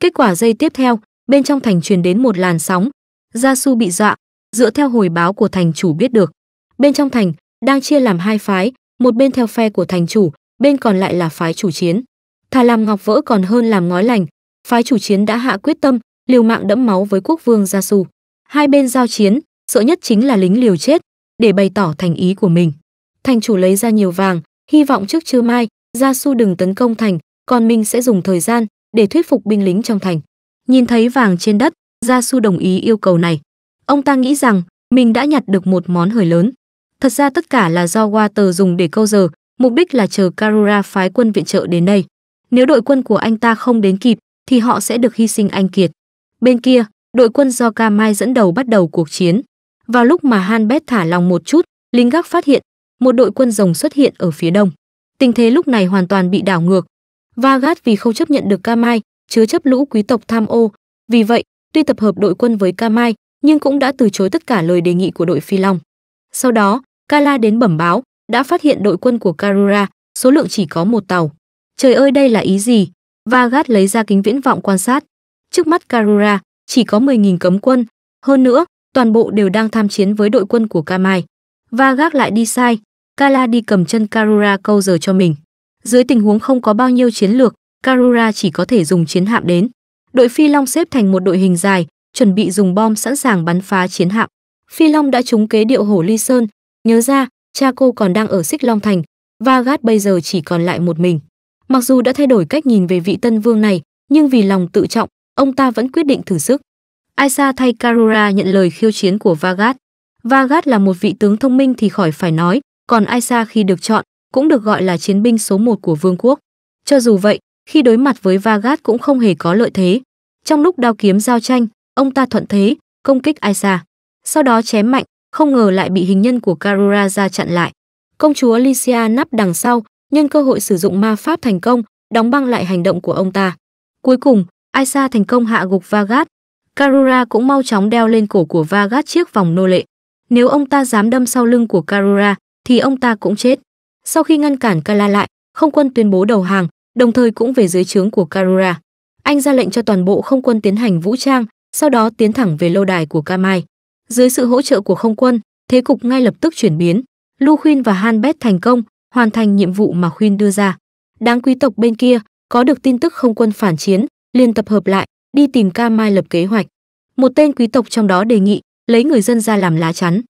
Kết quả giây tiếp theo, bên trong thành truyền đến một làn sóng. Gia Su bị dọa, dựa theo hồi báo của thành chủ biết được. Bên trong thành, đang chia làm hai phái, một bên theo phe của thành chủ, bên còn lại là phái chủ chiến. Thà làm ngọc vỡ còn hơn làm ngói lành, phái chủ chiến đã hạ quyết tâm, liều mạng đẫm máu với quốc vương Gia Su. Hai bên giao chiến, sợ nhất chính là lính liều chết, để bày tỏ thành ý của mình thành chủ lấy ra nhiều vàng hy vọng trước trưa mai gia su đừng tấn công thành còn mình sẽ dùng thời gian để thuyết phục binh lính trong thành nhìn thấy vàng trên đất gia su đồng ý yêu cầu này ông ta nghĩ rằng mình đã nhặt được một món hời lớn thật ra tất cả là do water dùng để câu giờ mục đích là chờ karura phái quân viện trợ đến đây nếu đội quân của anh ta không đến kịp thì họ sẽ được hy sinh anh kiệt bên kia đội quân do Kamai dẫn đầu bắt đầu cuộc chiến. Vào lúc mà Hanbet thả lòng một chút, lính gác phát hiện một đội quân rồng xuất hiện ở phía đông. Tình thế lúc này hoàn toàn bị đảo ngược. Vagat vì không chấp nhận được Kamai, chứa chấp lũ quý tộc tham ô, vì vậy, tuy tập hợp đội quân với Kamai, nhưng cũng đã từ chối tất cả lời đề nghị của đội Phi Long. Sau đó, Kala đến bẩm báo, đã phát hiện đội quân của Karura, số lượng chỉ có một tàu. Trời ơi đây là ý gì? Vagat lấy ra kính viễn vọng quan sát. Trước mắt Karura, chỉ có 10.000 cấm quân. Hơn nữa, toàn bộ đều đang tham chiến với đội quân của Kamai. Vagat lại đi sai, Kala đi cầm chân Karura câu giờ cho mình. Dưới tình huống không có bao nhiêu chiến lược, Karura chỉ có thể dùng chiến hạm đến. Đội Phi Long xếp thành một đội hình dài, chuẩn bị dùng bom sẵn sàng bắn phá chiến hạm. Phi Long đã trúng kế điệu hổ Ly Sơn, nhớ ra, cha cô còn đang ở Xích Long Thành, và gát bây giờ chỉ còn lại một mình. Mặc dù đã thay đổi cách nhìn về vị tân vương này, nhưng vì lòng tự trọng, ông ta vẫn quyết định thử sức. Aisa thay Karura nhận lời khiêu chiến của Vagat. Vagat là một vị tướng thông minh thì khỏi phải nói, còn Aisa khi được chọn cũng được gọi là chiến binh số 1 của vương quốc. Cho dù vậy, khi đối mặt với Vagat cũng không hề có lợi thế. Trong lúc đao kiếm giao tranh, ông ta thuận thế công kích Aisa, sau đó chém mạnh, không ngờ lại bị hình nhân của Karura ra chặn lại. Công chúa Alicia nắp đằng sau, nhân cơ hội sử dụng ma pháp thành công, đóng băng lại hành động của ông ta. Cuối cùng, Aisa thành công hạ gục Vagat. Karura cũng mau chóng đeo lên cổ của Vagat chiếc vòng nô lệ. Nếu ông ta dám đâm sau lưng của Karura, thì ông ta cũng chết. Sau khi ngăn cản Kala lại, không quân tuyên bố đầu hàng, đồng thời cũng về dưới trướng của Karura. Anh ra lệnh cho toàn bộ không quân tiến hành vũ trang, sau đó tiến thẳng về lâu đài của Kamai. Dưới sự hỗ trợ của không quân, thế cục ngay lập tức chuyển biến. Lu Khuyên và Hanbet thành công, hoàn thành nhiệm vụ mà Khuyên đưa ra. Đáng quý tộc bên kia có được tin tức không quân phản chiến, liền tập hợp lại, đi tìm Kamai lập kế hoạch. Một tên quý tộc trong đó đề nghị lấy người dân ra làm lá chắn.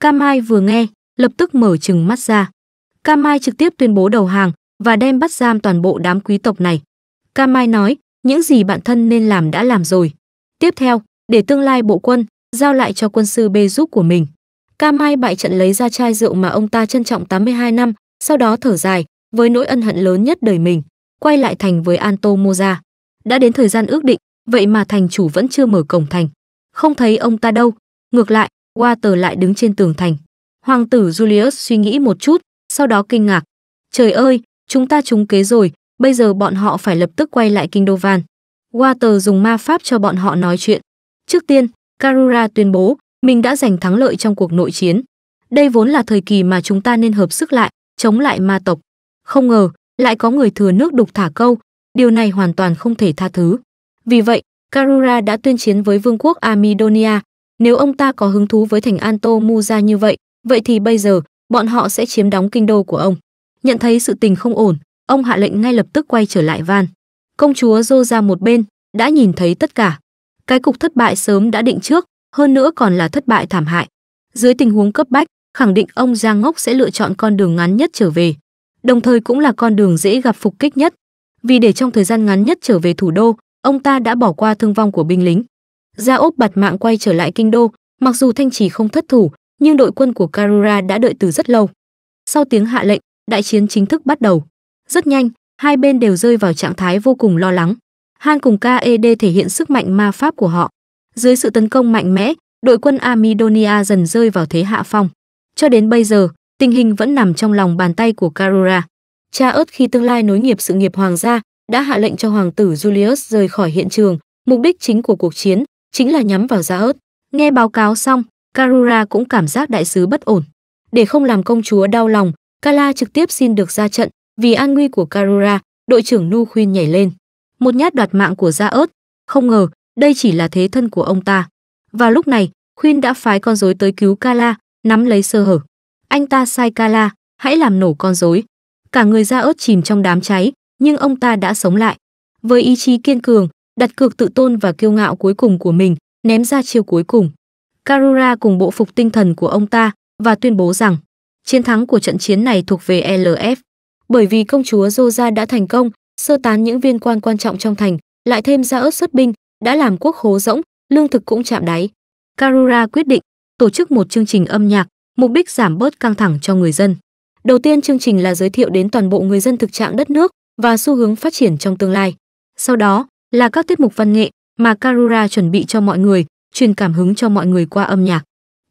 Kamai vừa nghe, lập tức mở trừng mắt ra. Cam Mai trực tiếp tuyên bố đầu hàng và đem bắt giam toàn bộ đám quý tộc này. Cam Mai nói, những gì bạn thân nên làm đã làm rồi. Tiếp theo, để tương lai bộ quân, giao lại cho quân sư bê giúp của mình. Cam Mai bại trận lấy ra chai rượu mà ông ta trân trọng 82 năm, sau đó thở dài, với nỗi ân hận lớn nhất đời mình, quay lại thành với Anto Moza. Đã đến thời gian ước định, vậy mà thành chủ vẫn chưa mở cổng thành. Không thấy ông ta đâu, ngược lại, Water lại đứng trên tường thành. Hoàng tử Julius suy nghĩ một chút, sau đó kinh ngạc. Trời ơi, chúng ta trúng kế rồi, bây giờ bọn họ phải lập tức quay lại kinh đô van. Water dùng ma pháp cho bọn họ nói chuyện. Trước tiên, Karura tuyên bố mình đã giành thắng lợi trong cuộc nội chiến. Đây vốn là thời kỳ mà chúng ta nên hợp sức lại, chống lại ma tộc. Không ngờ, lại có người thừa nước đục thả câu, điều này hoàn toàn không thể tha thứ. Vì vậy, Karura đã tuyên chiến với vương quốc Amidonia, nếu ông ta có hứng thú với thành Anto Muza như vậy, Vậy thì bây giờ, bọn họ sẽ chiếm đóng kinh đô của ông. Nhận thấy sự tình không ổn, ông hạ lệnh ngay lập tức quay trở lại van. Công chúa Dô ra một bên, đã nhìn thấy tất cả. Cái cục thất bại sớm đã định trước, hơn nữa còn là thất bại thảm hại. Dưới tình huống cấp bách, khẳng định ông Giang Ngốc sẽ lựa chọn con đường ngắn nhất trở về, đồng thời cũng là con đường dễ gặp phục kích nhất. Vì để trong thời gian ngắn nhất trở về thủ đô, ông ta đã bỏ qua thương vong của binh lính. Gia ốp bạt mạng quay trở lại kinh đô, mặc dù thanh trì không thất thủ, nhưng đội quân của Karura đã đợi từ rất lâu. Sau tiếng hạ lệnh, đại chiến chính thức bắt đầu. Rất nhanh, hai bên đều rơi vào trạng thái vô cùng lo lắng. Han cùng KED thể hiện sức mạnh ma pháp của họ. Dưới sự tấn công mạnh mẽ, đội quân Amidonia dần rơi vào thế hạ phong. Cho đến bây giờ, tình hình vẫn nằm trong lòng bàn tay của Karura. Cha ớt khi tương lai nối nghiệp sự nghiệp hoàng gia, đã hạ lệnh cho hoàng tử Julius rời khỏi hiện trường, mục đích chính của cuộc chiến chính là nhắm vào Gia ớt. Nghe báo cáo xong, Karura cũng cảm giác đại sứ bất ổn. Để không làm công chúa đau lòng, Kala trực tiếp xin được ra trận, vì an nguy của Karura, đội trưởng Nu khuyên nhảy lên. Một nhát đoạt mạng của Gia ớt, không ngờ đây chỉ là thế thân của ông ta. Vào lúc này, Khuyên đã phái con rối tới cứu Kala, nắm lấy sơ hở. Anh ta sai Kala, hãy làm nổ con rối. Cả người Gia ớt chìm trong đám cháy, nhưng ông ta đã sống lại. Với ý chí kiên cường, đặt cược tự tôn và kiêu ngạo cuối cùng của mình, ném ra chiêu cuối cùng. Karura cùng bộ phục tinh thần của ông ta và tuyên bố rằng chiến thắng của trận chiến này thuộc về LF. Bởi vì công chúa Zoja đã thành công, sơ tán những viên quan quan trọng trong thành, lại thêm ra ớt xuất binh, đã làm quốc hố rỗng, lương thực cũng chạm đáy. Karura quyết định tổ chức một chương trình âm nhạc, mục đích giảm bớt căng thẳng cho người dân. Đầu tiên chương trình là giới thiệu đến toàn bộ người dân thực trạng đất nước và xu hướng phát triển trong tương lai. Sau đó là các tiết mục văn nghệ mà Karura chuẩn bị cho mọi người, truyền cảm hứng cho mọi người qua âm nhạc.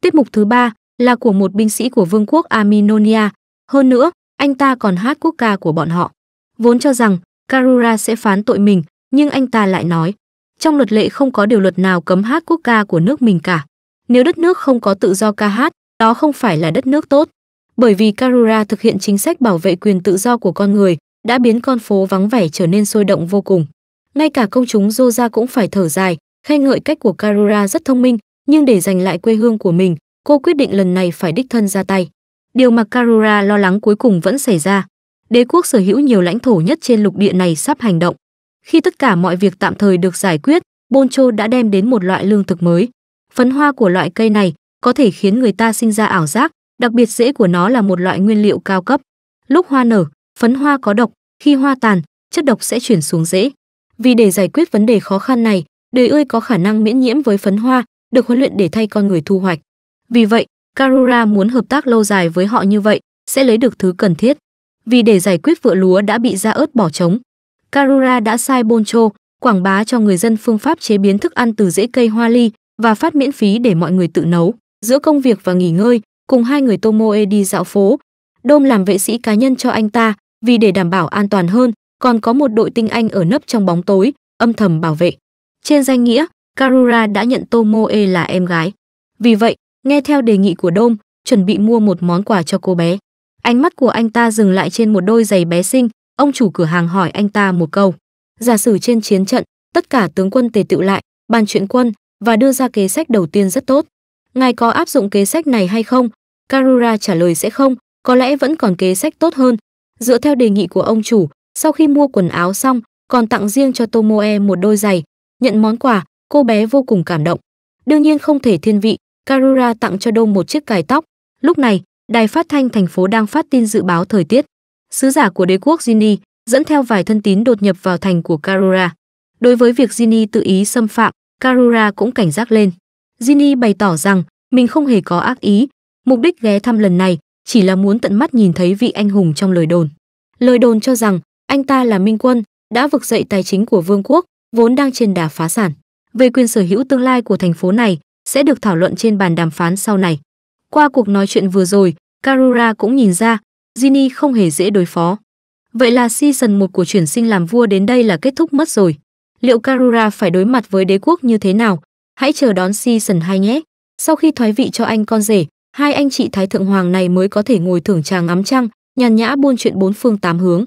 Tiết mục thứ ba là của một binh sĩ của vương quốc Aminonia, hơn nữa, anh ta còn hát quốc ca của bọn họ. Vốn cho rằng Karura sẽ phán tội mình, nhưng anh ta lại nói, trong luật lệ không có điều luật nào cấm hát quốc ca của nước mình cả. Nếu đất nước không có tự do ca hát, đó không phải là đất nước tốt. Bởi vì Karura thực hiện chính sách bảo vệ quyền tự do của con người, đã biến con phố vắng vẻ trở nên sôi động vô cùng. Ngay cả công chúng Zoja cũng phải thở dài, khen ngợi cách của Carora rất thông minh, nhưng để giành lại quê hương của mình, cô quyết định lần này phải đích thân ra tay. Điều mà Carora lo lắng cuối cùng vẫn xảy ra. Đế quốc sở hữu nhiều lãnh thổ nhất trên lục địa này sắp hành động. Khi tất cả mọi việc tạm thời được giải quyết, Boncho đã đem đến một loại lương thực mới. Phấn hoa của loại cây này có thể khiến người ta sinh ra ảo giác, đặc biệt dễ của nó là một loại nguyên liệu cao cấp. Lúc hoa nở, phấn hoa có độc, khi hoa tàn, chất độc sẽ chuyển xuống dễ. Vì để giải quyết vấn đề khó khăn này, Đời ươi có khả năng miễn nhiễm với phấn hoa, được huấn luyện để thay con người thu hoạch. Vì vậy, Karura muốn hợp tác lâu dài với họ như vậy, sẽ lấy được thứ cần thiết. Vì để giải quyết vựa lúa đã bị ra ớt bỏ trống, Karura đã sai Boncho quảng bá cho người dân phương pháp chế biến thức ăn từ rễ cây hoa ly và phát miễn phí để mọi người tự nấu. Giữa công việc và nghỉ ngơi, cùng hai người Tomoe đi dạo phố. Đôm làm vệ sĩ cá nhân cho anh ta, vì để đảm bảo an toàn hơn, còn có một đội tinh anh ở nấp trong bóng tối, âm thầm bảo vệ. Trên danh nghĩa, Karura đã nhận Tomoe là em gái. Vì vậy, nghe theo đề nghị của Dom, chuẩn bị mua một món quà cho cô bé. Ánh mắt của anh ta dừng lại trên một đôi giày bé xinh, ông chủ cửa hàng hỏi anh ta một câu. Giả sử trên chiến trận, tất cả tướng quân tề tựu lại, bàn chuyện quân và đưa ra kế sách đầu tiên rất tốt. Ngài có áp dụng kế sách này hay không? Karura trả lời sẽ không, có lẽ vẫn còn kế sách tốt hơn. Dựa theo đề nghị của ông chủ, sau khi mua quần áo xong, còn tặng riêng cho Tomoe một đôi giày, Nhận món quà, cô bé vô cùng cảm động. Đương nhiên không thể thiên vị, Karura tặng cho Đông một chiếc cài tóc. Lúc này, đài phát thanh thành phố đang phát tin dự báo thời tiết. Sứ giả của đế quốc Gini dẫn theo vài thân tín đột nhập vào thành của Karura. Đối với việc Gini tự ý xâm phạm, Karura cũng cảnh giác lên. Gini bày tỏ rằng mình không hề có ác ý, mục đích ghé thăm lần này chỉ là muốn tận mắt nhìn thấy vị anh hùng trong lời đồn. Lời đồn cho rằng anh ta là minh quân, đã vực dậy tài chính của vương quốc, vốn đang trên đà phá sản. Về quyền sở hữu tương lai của thành phố này sẽ được thảo luận trên bàn đàm phán sau này. Qua cuộc nói chuyện vừa rồi, Karura cũng nhìn ra, Genie không hề dễ đối phó. Vậy là season 1 của chuyển sinh làm vua đến đây là kết thúc mất rồi. Liệu Karura phải đối mặt với đế quốc như thế nào? Hãy chờ đón season 2 nhé. Sau khi thoái vị cho anh con rể, hai anh chị Thái Thượng Hoàng này mới có thể ngồi thưởng trà ngắm trăng, nhàn nhã buôn chuyện bốn phương tám hướng.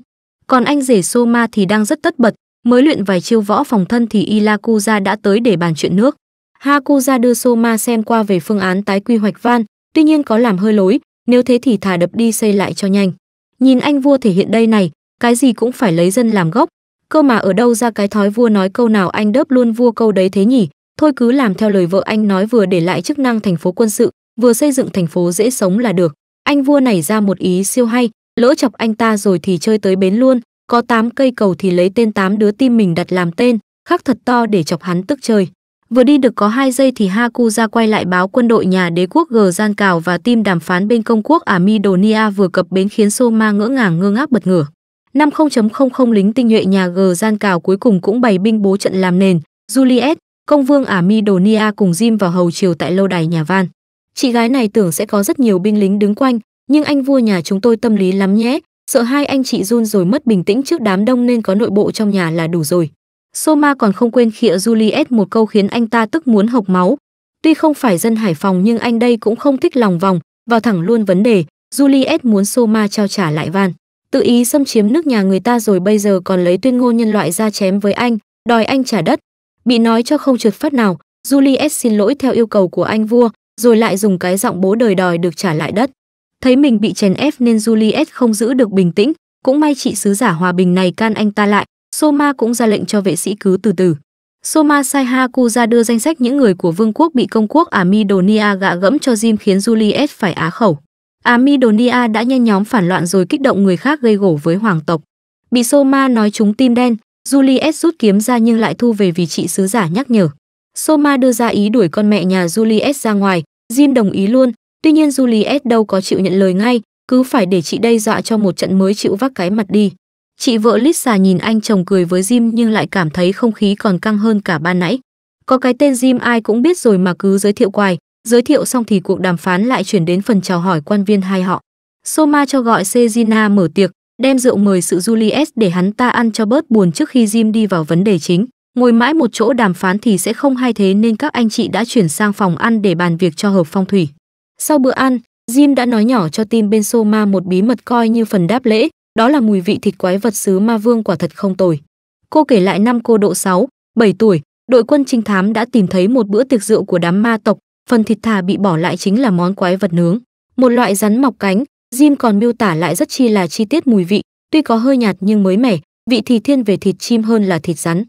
Còn anh rể Soma thì đang rất tất bật, mới luyện vài chiêu võ phòng thân thì Ilakuza đã tới để bàn chuyện nước. Hakuza đưa Soma xem qua về phương án tái quy hoạch van, tuy nhiên có làm hơi lối, nếu thế thì thả đập đi xây lại cho nhanh. Nhìn anh vua thể hiện đây này, cái gì cũng phải lấy dân làm gốc. Cơ mà ở đâu ra cái thói vua nói câu nào anh đớp luôn vua câu đấy thế nhỉ? Thôi cứ làm theo lời vợ anh nói vừa để lại chức năng thành phố quân sự, vừa xây dựng thành phố dễ sống là được. Anh vua này ra một ý siêu hay, lỡ chọc anh ta rồi thì chơi tới bến luôn, có 8 cây cầu thì lấy tên 8 đứa tim mình đặt làm tên, khắc thật to để chọc hắn tức trời Vừa đi được có 2 giây thì Haku ra quay lại báo quân đội nhà đế quốc G gian cào và team đàm phán bên công quốc Amidonia vừa cập bến khiến Soma ngỡ ngàng ngơ ngác bật ngửa. 50.00 lính tinh nhuệ nhà G gian cào cuối cùng cũng bày binh bố trận làm nền, Juliet, công vương Amidonia cùng Jim vào hầu chiều tại lâu đài nhà Van. Chị gái này tưởng sẽ có rất nhiều binh lính đứng quanh, nhưng anh vua nhà chúng tôi tâm lý lắm nhé, Sợ hai anh chị run rồi mất bình tĩnh trước đám đông nên có nội bộ trong nhà là đủ rồi. Soma còn không quên khịa Juliet một câu khiến anh ta tức muốn hộc máu. Tuy không phải dân Hải Phòng nhưng anh đây cũng không thích lòng vòng, vào thẳng luôn vấn đề, Juliet muốn Soma trao trả lại Van. Tự ý xâm chiếm nước nhà người ta rồi bây giờ còn lấy tuyên ngôn nhân loại ra chém với anh, đòi anh trả đất. Bị nói cho không trượt phát nào, Juliet xin lỗi theo yêu cầu của anh vua, rồi lại dùng cái giọng bố đời đòi được trả lại đất. Thấy mình bị chèn ép nên Juliet không giữ được bình tĩnh, cũng may chị sứ giả hòa bình này can anh ta lại, Soma cũng ra lệnh cho vệ sĩ cứ từ từ. Soma sai Haku ra đưa danh sách những người của vương quốc bị công quốc Amidonia gạ gẫm cho Jim khiến Juliet phải á khẩu. Amidonia đã nhen nhóm phản loạn rồi kích động người khác gây gổ với hoàng tộc. Bị Soma nói chúng tim đen, Juliet rút kiếm ra nhưng lại thu về vì chị sứ giả nhắc nhở. Soma đưa ra ý đuổi con mẹ nhà Juliet ra ngoài, Jim đồng ý luôn, Tuy nhiên Juliet đâu có chịu nhận lời ngay, cứ phải để chị đây dọa cho một trận mới chịu vác cái mặt đi. Chị vợ Lisa nhìn anh chồng cười với Jim nhưng lại cảm thấy không khí còn căng hơn cả ban nãy. Có cái tên Jim ai cũng biết rồi mà cứ giới thiệu quài, giới thiệu xong thì cuộc đàm phán lại chuyển đến phần chào hỏi quan viên hai họ. Soma cho gọi Sejina mở tiệc, đem rượu mời sự Juliet để hắn ta ăn cho bớt buồn trước khi Jim đi vào vấn đề chính. Ngồi mãi một chỗ đàm phán thì sẽ không hay thế nên các anh chị đã chuyển sang phòng ăn để bàn việc cho hợp phong thủy. Sau bữa ăn, Jim đã nói nhỏ cho Tim bên Soma một bí mật coi như phần đáp lễ, đó là mùi vị thịt quái vật xứ ma vương quả thật không tồi. Cô kể lại năm cô độ 6, 7 tuổi, đội quân trinh thám đã tìm thấy một bữa tiệc rượu của đám ma tộc, phần thịt thà bị bỏ lại chính là món quái vật nướng, một loại rắn mọc cánh. Jim còn miêu tả lại rất chi là chi tiết mùi vị, tuy có hơi nhạt nhưng mới mẻ, vị thì thiên về thịt chim hơn là thịt rắn.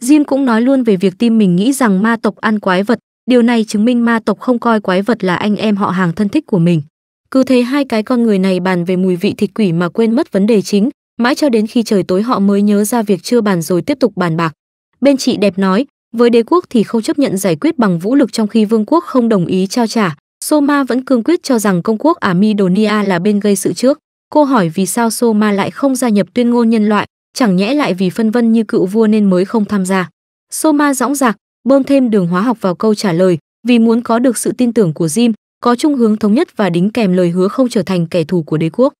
Jim cũng nói luôn về việc tim mình nghĩ rằng ma tộc ăn quái vật, Điều này chứng minh ma tộc không coi quái vật là anh em họ hàng thân thích của mình. Cứ thế hai cái con người này bàn về mùi vị thịt quỷ mà quên mất vấn đề chính, mãi cho đến khi trời tối họ mới nhớ ra việc chưa bàn rồi tiếp tục bàn bạc. Bên chị đẹp nói, với đế quốc thì không chấp nhận giải quyết bằng vũ lực trong khi vương quốc không đồng ý trao trả. Soma vẫn cương quyết cho rằng công quốc Amidonia là bên gây sự trước. Cô hỏi vì sao Soma lại không gia nhập tuyên ngôn nhân loại, chẳng nhẽ lại vì phân vân như cựu vua nên mới không tham gia. Soma dõng dạc, bơm thêm đường hóa học vào câu trả lời vì muốn có được sự tin tưởng của Jim, có chung hướng thống nhất và đính kèm lời hứa không trở thành kẻ thù của đế quốc.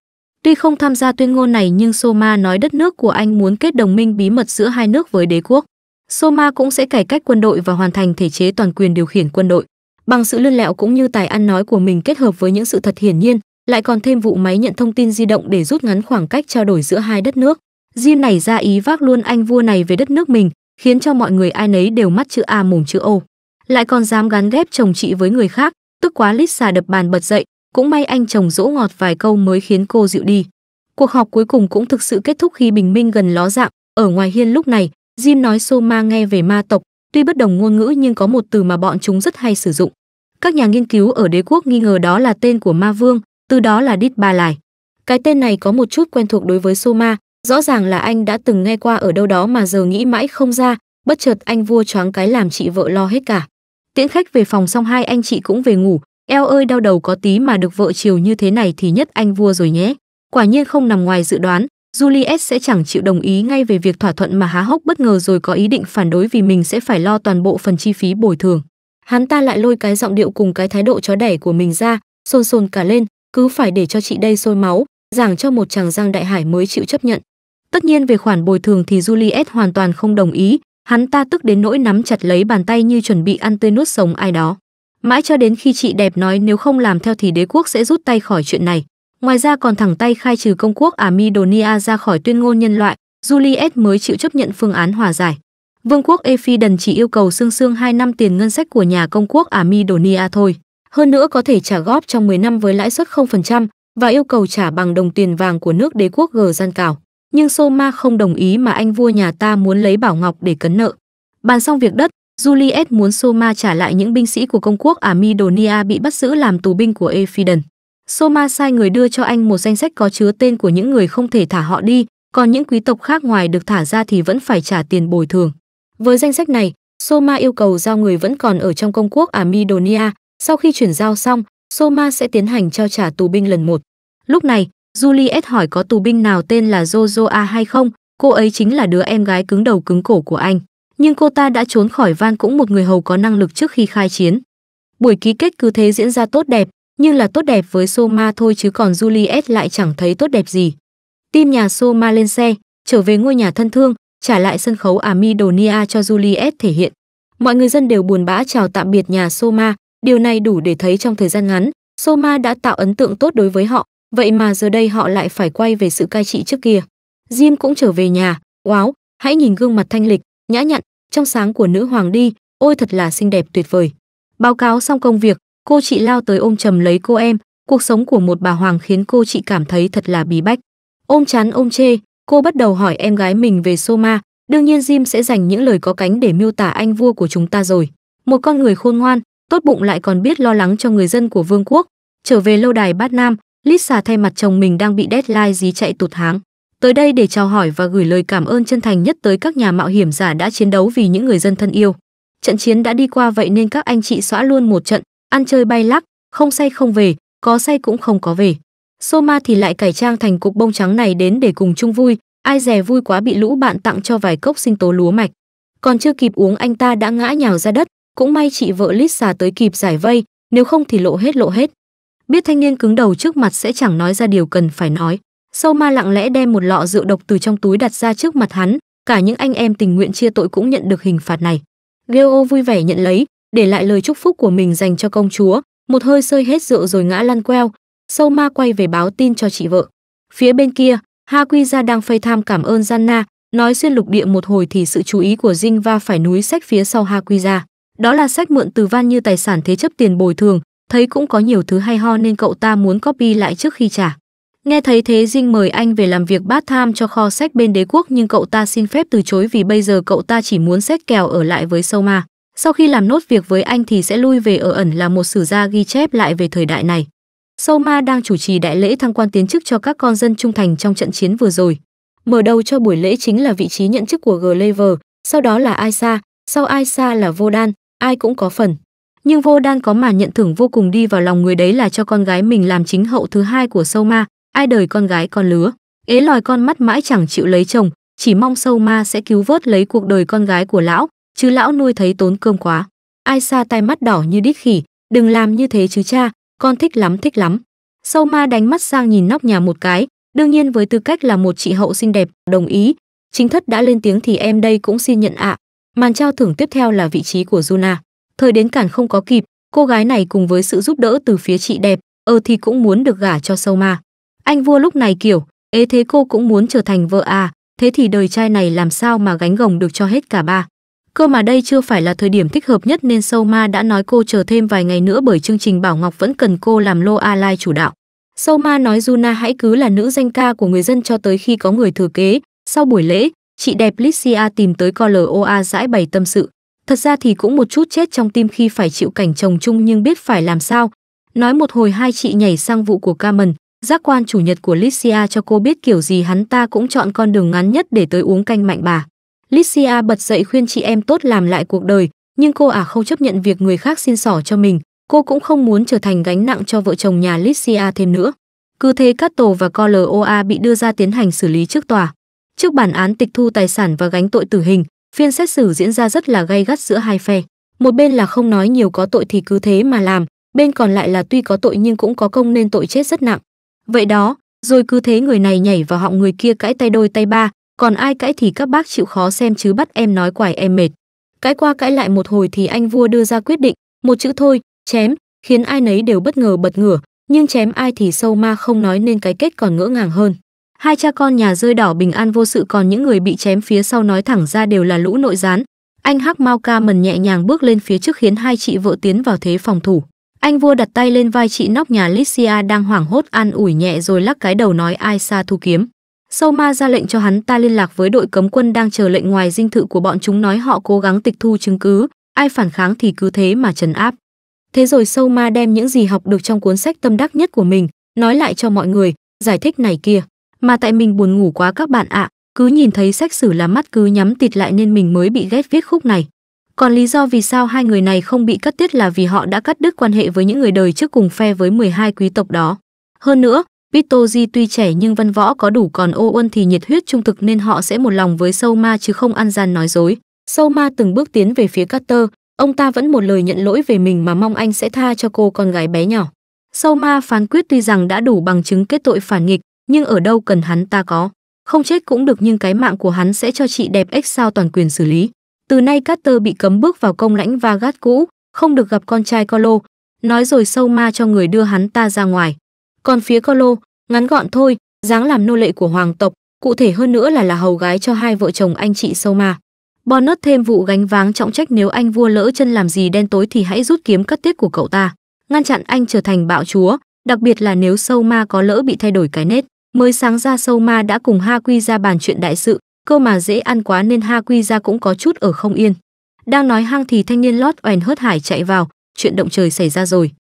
Tuy không tham gia tuyên ngôn này nhưng Soma nói đất nước của anh muốn kết đồng minh bí mật giữa hai nước với đế quốc. Soma cũng sẽ cải cách quân đội và hoàn thành thể chế toàn quyền điều khiển quân đội. Bằng sự lươn lẹo cũng như tài ăn nói của mình kết hợp với những sự thật hiển nhiên, lại còn thêm vụ máy nhận thông tin di động để rút ngắn khoảng cách trao đổi giữa hai đất nước. Jim này ra ý vác luôn anh vua này về đất nước mình, khiến cho mọi người ai nấy đều mắt chữ A mồm chữ O. Lại còn dám gắn ghép chồng chị với người khác, tức quá lít xà đập bàn bật dậy, cũng may anh chồng dỗ ngọt vài câu mới khiến cô dịu đi. Cuộc họp cuối cùng cũng thực sự kết thúc khi bình minh gần ló dạng, ở ngoài hiên lúc này, Jim nói Soma nghe về ma tộc, tuy bất đồng ngôn ngữ nhưng có một từ mà bọn chúng rất hay sử dụng. Các nhà nghiên cứu ở đế quốc nghi ngờ đó là tên của ma vương, từ đó là Đít Ba Lải. Cái tên này có một chút quen thuộc đối với Soma, rõ ràng là anh đã từng nghe qua ở đâu đó mà giờ nghĩ mãi không ra, bất chợt anh vua choáng cái làm chị vợ lo hết cả. Tiễn khách về phòng xong hai anh chị cũng về ngủ, eo ơi đau đầu có tí mà được vợ chiều như thế này thì nhất anh vua rồi nhé. Quả nhiên không nằm ngoài dự đoán, Juliet sẽ chẳng chịu đồng ý ngay về việc thỏa thuận mà há hốc bất ngờ rồi có ý định phản đối vì mình sẽ phải lo toàn bộ phần chi phí bồi thường. Hắn ta lại lôi cái giọng điệu cùng cái thái độ chó đẻ của mình ra, xôn xôn cả lên, cứ phải để cho chị đây sôi máu, giảng cho một chàng giang đại hải mới chịu chấp nhận. Tất nhiên về khoản bồi thường thì Juliet hoàn toàn không đồng ý, hắn ta tức đến nỗi nắm chặt lấy bàn tay như chuẩn bị ăn tươi nuốt sống ai đó. Mãi cho đến khi chị đẹp nói nếu không làm theo thì đế quốc sẽ rút tay khỏi chuyện này. Ngoài ra còn thẳng tay khai trừ công quốc Amidonia ra khỏi tuyên ngôn nhân loại, Juliet mới chịu chấp nhận phương án hòa giải. Vương quốc Ephidon chỉ yêu cầu xương xương 2 năm tiền ngân sách của nhà công quốc Amidonia thôi. Hơn nữa có thể trả góp trong 10 năm với lãi suất 0% và yêu cầu trả bằng đồng tiền vàng của nước đế quốc G gian cào nhưng Soma không đồng ý mà anh vua nhà ta muốn lấy Bảo Ngọc để cấn nợ. Bàn xong việc đất, Juliet muốn Soma trả lại những binh sĩ của công quốc Amidonia bị bắt giữ làm tù binh của Ephidon. Soma sai người đưa cho anh một danh sách có chứa tên của những người không thể thả họ đi, còn những quý tộc khác ngoài được thả ra thì vẫn phải trả tiền bồi thường. Với danh sách này, Soma yêu cầu giao người vẫn còn ở trong công quốc Amidonia, sau khi chuyển giao xong, Soma sẽ tiến hành trao trả tù binh lần một. Lúc này, Juliet hỏi có tù binh nào tên là Jojoa hay không, cô ấy chính là đứa em gái cứng đầu cứng cổ của anh. Nhưng cô ta đã trốn khỏi van cũng một người hầu có năng lực trước khi khai chiến. Buổi ký kết cứ thế diễn ra tốt đẹp, nhưng là tốt đẹp với Soma thôi chứ còn Juliet lại chẳng thấy tốt đẹp gì. Tim nhà Soma lên xe, trở về ngôi nhà thân thương, trả lại sân khấu Amidonia cho Juliet thể hiện. Mọi người dân đều buồn bã chào tạm biệt nhà Soma, điều này đủ để thấy trong thời gian ngắn, Soma đã tạo ấn tượng tốt đối với họ, Vậy mà giờ đây họ lại phải quay về sự cai trị trước kia. Diêm cũng trở về nhà, oáo, hãy nhìn gương mặt thanh lịch, nhã nhặn, trong sáng của nữ hoàng đi, ôi thật là xinh đẹp tuyệt vời. Báo cáo xong công việc, cô chị lao tới ôm chầm lấy cô em, cuộc sống của một bà hoàng khiến cô chị cảm thấy thật là bí bách. Ôm chán ôm chê, cô bắt đầu hỏi em gái mình về Soma, đương nhiên Jim sẽ dành những lời có cánh để miêu tả anh vua của chúng ta rồi. Một con người khôn ngoan, tốt bụng lại còn biết lo lắng cho người dân của vương quốc. Trở về lâu đài Bát Nam, Lisa thay mặt chồng mình đang bị deadline dí chạy tụt háng. Tới đây để chào hỏi và gửi lời cảm ơn chân thành nhất tới các nhà mạo hiểm giả đã chiến đấu vì những người dân thân yêu. Trận chiến đã đi qua vậy nên các anh chị xóa luôn một trận, ăn chơi bay lắc, không say không về, có say cũng không có về. Soma thì lại cải trang thành cục bông trắng này đến để cùng chung vui, ai dè vui quá bị lũ bạn tặng cho vài cốc sinh tố lúa mạch. Còn chưa kịp uống anh ta đã ngã nhào ra đất, cũng may chị vợ Lisa tới kịp giải vây, nếu không thì lộ hết lộ hết biết thanh niên cứng đầu trước mặt sẽ chẳng nói ra điều cần phải nói sâu ma lặng lẽ đem một lọ rượu độc từ trong túi đặt ra trước mặt hắn cả những anh em tình nguyện chia tội cũng nhận được hình phạt này Geo vui vẻ nhận lấy để lại lời chúc phúc của mình dành cho công chúa một hơi sơi hết rượu rồi ngã lăn queo sâu ma quay về báo tin cho chị vợ phía bên kia ha quy ra đang phây tham cảm ơn Janna nói xuyên lục địa một hồi thì sự chú ý của Dinh va phải núi sách phía sau Ha Quy ra. Đó là sách mượn từ Van như tài sản thế chấp tiền bồi thường, thấy cũng có nhiều thứ hay ho nên cậu ta muốn copy lại trước khi trả. Nghe thấy thế Dinh mời anh về làm việc bát tham cho kho sách bên đế quốc nhưng cậu ta xin phép từ chối vì bây giờ cậu ta chỉ muốn xét kèo ở lại với Soma. Sau khi làm nốt việc với anh thì sẽ lui về ở ẩn là một sử gia ghi chép lại về thời đại này. Soma đang chủ trì đại lễ thăng quan tiến chức cho các con dân trung thành trong trận chiến vừa rồi. Mở đầu cho buổi lễ chính là vị trí nhận chức của Glaver, sau đó là Aisa, sau Aisa là Vodan, ai cũng có phần nhưng vô đan có màn nhận thưởng vô cùng đi vào lòng người đấy là cho con gái mình làm chính hậu thứ hai của sâu ma ai đời con gái con lứa ế lòi con mắt mãi chẳng chịu lấy chồng chỉ mong sâu ma sẽ cứu vớt lấy cuộc đời con gái của lão chứ lão nuôi thấy tốn cơm quá ai xa tay mắt đỏ như đít khỉ đừng làm như thế chứ cha con thích lắm thích lắm sâu ma đánh mắt sang nhìn nóc nhà một cái đương nhiên với tư cách là một chị hậu xinh đẹp đồng ý chính thất đã lên tiếng thì em đây cũng xin nhận ạ màn trao thưởng tiếp theo là vị trí của juna thời đến cản không có kịp, cô gái này cùng với sự giúp đỡ từ phía chị đẹp, ờ thì cũng muốn được gả cho sâu ma. Anh vua lúc này kiểu, ế thế cô cũng muốn trở thành vợ à, thế thì đời trai này làm sao mà gánh gồng được cho hết cả ba. Cơ mà đây chưa phải là thời điểm thích hợp nhất nên Sâu Ma đã nói cô chờ thêm vài ngày nữa bởi chương trình Bảo Ngọc vẫn cần cô làm lô A Lai chủ đạo. Sâu Ma nói Juna hãy cứ là nữ danh ca của người dân cho tới khi có người thừa kế. Sau buổi lễ, chị đẹp Licia tìm tới CLOA giải bày tâm sự. Thật ra thì cũng một chút chết trong tim khi phải chịu cảnh chồng chung nhưng biết phải làm sao. Nói một hồi hai chị nhảy sang vụ của Carmen, giác quan chủ nhật của Licia cho cô biết kiểu gì hắn ta cũng chọn con đường ngắn nhất để tới uống canh mạnh bà. Licia bật dậy khuyên chị em tốt làm lại cuộc đời, nhưng cô à không chấp nhận việc người khác xin sỏ cho mình, cô cũng không muốn trở thành gánh nặng cho vợ chồng nhà Licia thêm nữa. Cứ thế các Cato và Colloa bị đưa ra tiến hành xử lý trước tòa. Trước bản án tịch thu tài sản và gánh tội tử hình, Phiên xét xử diễn ra rất là gay gắt giữa hai phe. Một bên là không nói nhiều có tội thì cứ thế mà làm, bên còn lại là tuy có tội nhưng cũng có công nên tội chết rất nặng. Vậy đó, rồi cứ thế người này nhảy vào họng người kia cãi tay đôi tay ba, còn ai cãi thì các bác chịu khó xem chứ bắt em nói quải em mệt. Cãi qua cãi lại một hồi thì anh vua đưa ra quyết định, một chữ thôi, chém, khiến ai nấy đều bất ngờ bật ngửa, nhưng chém ai thì sâu ma không nói nên cái kết còn ngỡ ngàng hơn. Hai cha con nhà rơi đỏ bình an vô sự còn những người bị chém phía sau nói thẳng ra đều là lũ nội gián. Anh Hắc Mao Ca mần nhẹ nhàng bước lên phía trước khiến hai chị vợ tiến vào thế phòng thủ. Anh vua đặt tay lên vai chị nóc nhà Lysia đang hoảng hốt an ủi nhẹ rồi lắc cái đầu nói ai xa thu kiếm. Sâu ma ra lệnh cho hắn ta liên lạc với đội cấm quân đang chờ lệnh ngoài dinh thự của bọn chúng nói họ cố gắng tịch thu chứng cứ, ai phản kháng thì cứ thế mà trấn áp. Thế rồi sâu ma đem những gì học được trong cuốn sách tâm đắc nhất của mình, nói lại cho mọi người, giải thích này kia mà tại mình buồn ngủ quá các bạn ạ cứ nhìn thấy sách sử là mắt cứ nhắm tịt lại nên mình mới bị ghét viết khúc này còn lý do vì sao hai người này không bị cắt tiết là vì họ đã cắt đứt quan hệ với những người đời trước cùng phe với 12 quý tộc đó hơn nữa Pitoji tuy trẻ nhưng văn võ có đủ còn ô uân thì nhiệt huyết trung thực nên họ sẽ một lòng với sâu ma chứ không ăn gian nói dối. Sâu ma từng bước tiến về phía Carter, ông ta vẫn một lời nhận lỗi về mình mà mong anh sẽ tha cho cô con gái bé nhỏ. Sâu ma phán quyết tuy rằng đã đủ bằng chứng kết tội phản nghịch, nhưng ở đâu cần hắn ta có không chết cũng được nhưng cái mạng của hắn sẽ cho chị đẹp ếch sao toàn quyền xử lý từ nay Carter bị cấm bước vào công lãnh và gắt cũ không được gặp con trai Colo nói rồi sâu ma cho người đưa hắn ta ra ngoài còn phía Colo ngắn gọn thôi dáng làm nô lệ của hoàng tộc cụ thể hơn nữa là là hầu gái cho hai vợ chồng anh chị sâu ma Bonus thêm vụ gánh váng trọng trách nếu anh vua lỡ chân làm gì đen tối thì hãy rút kiếm cắt tiết của cậu ta, ngăn chặn anh trở thành bạo chúa, đặc biệt là nếu sâu ma có lỡ bị thay đổi cái nết. Mới sáng ra sâu ma đã cùng Ha Quy ra bàn chuyện đại sự, cơ mà dễ ăn quá nên Ha Quy ra cũng có chút ở không yên. Đang nói hang thì thanh niên lót oèn hớt hải chạy vào, chuyện động trời xảy ra rồi.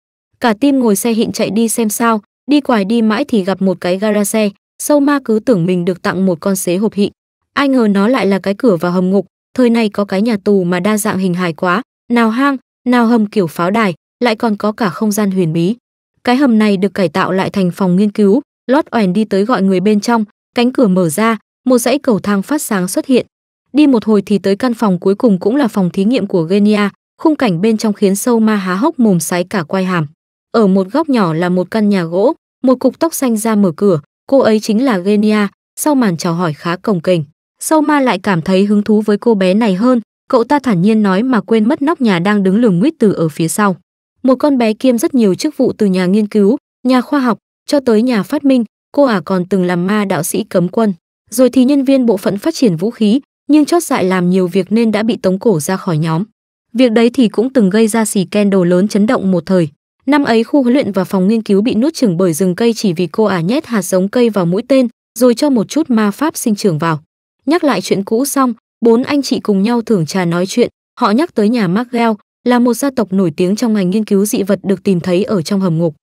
Cả tim ngồi xe hịnh chạy đi xem sao, đi quài đi mãi thì gặp một cái gara xe, sâu ma cứ tưởng mình được tặng một con xế hộp hịnh. Ai ngờ nó lại là cái cửa vào hầm ngục, thời này có cái nhà tù mà đa dạng hình hài quá, nào hang, nào hầm kiểu pháo đài, lại còn có cả không gian huyền bí. Cái hầm này được cải tạo lại thành phòng nghiên cứu, lót oèn đi tới gọi người bên trong cánh cửa mở ra một dãy cầu thang phát sáng xuất hiện đi một hồi thì tới căn phòng cuối cùng cũng là phòng thí nghiệm của genia khung cảnh bên trong khiến sâu ma há hốc mồm sái cả quai hàm ở một góc nhỏ là một căn nhà gỗ một cục tóc xanh ra mở cửa cô ấy chính là genia sau màn chào hỏi khá cồng kềnh sâu ma lại cảm thấy hứng thú với cô bé này hơn cậu ta thản nhiên nói mà quên mất nóc nhà đang đứng lường nguyết từ ở phía sau một con bé kiêm rất nhiều chức vụ từ nhà nghiên cứu nhà khoa học cho tới nhà phát minh, cô ả à còn từng làm ma đạo sĩ cấm quân. Rồi thì nhân viên bộ phận phát triển vũ khí, nhưng chót dại làm nhiều việc nên đã bị tống cổ ra khỏi nhóm. Việc đấy thì cũng từng gây ra xì đồ lớn chấn động một thời. Năm ấy khu huấn luyện và phòng nghiên cứu bị nuốt chửng bởi rừng cây chỉ vì cô ả à nhét hạt giống cây vào mũi tên, rồi cho một chút ma pháp sinh trưởng vào. Nhắc lại chuyện cũ xong, bốn anh chị cùng nhau thưởng trà nói chuyện, họ nhắc tới nhà Markel, là một gia tộc nổi tiếng trong ngành nghiên cứu dị vật được tìm thấy ở trong hầm ngục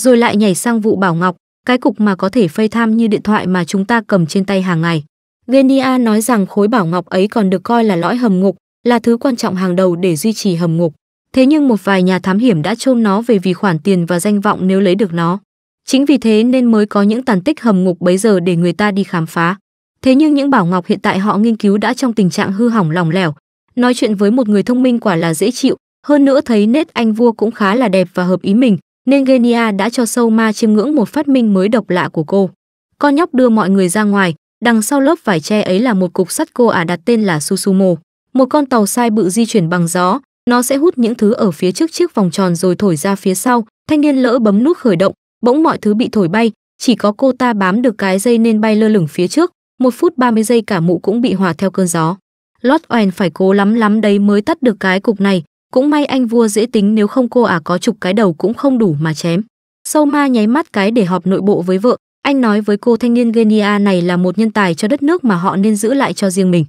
rồi lại nhảy sang vụ Bảo Ngọc, cái cục mà có thể phây tham như điện thoại mà chúng ta cầm trên tay hàng ngày. Genia nói rằng khối Bảo Ngọc ấy còn được coi là lõi hầm ngục, là thứ quan trọng hàng đầu để duy trì hầm ngục. Thế nhưng một vài nhà thám hiểm đã trôn nó về vì khoản tiền và danh vọng nếu lấy được nó. Chính vì thế nên mới có những tàn tích hầm ngục bấy giờ để người ta đi khám phá. Thế nhưng những bảo ngọc hiện tại họ nghiên cứu đã trong tình trạng hư hỏng lỏng lẻo. Nói chuyện với một người thông minh quả là dễ chịu, hơn nữa thấy nét anh vua cũng khá là đẹp và hợp ý mình, nên Genia đã cho sâu ma chiêm ngưỡng một phát minh mới độc lạ của cô. Con nhóc đưa mọi người ra ngoài, đằng sau lớp vải tre ấy là một cục sắt cô ả à đặt tên là Susumo, một con tàu sai bự di chuyển bằng gió, nó sẽ hút những thứ ở phía trước chiếc vòng tròn rồi thổi ra phía sau. Thanh niên lỡ bấm nút khởi động, bỗng mọi thứ bị thổi bay, chỉ có cô ta bám được cái dây nên bay lơ lửng phía trước, một phút 30 giây cả mụ cũng bị hòa theo cơn gió. Lót Oen phải cố lắm lắm đấy mới tắt được cái cục này, cũng may anh vua dễ tính nếu không cô ả à có chục cái đầu cũng không đủ mà chém. Sâu ma nháy mắt cái để họp nội bộ với vợ, anh nói với cô thanh niên Genia này là một nhân tài cho đất nước mà họ nên giữ lại cho riêng mình.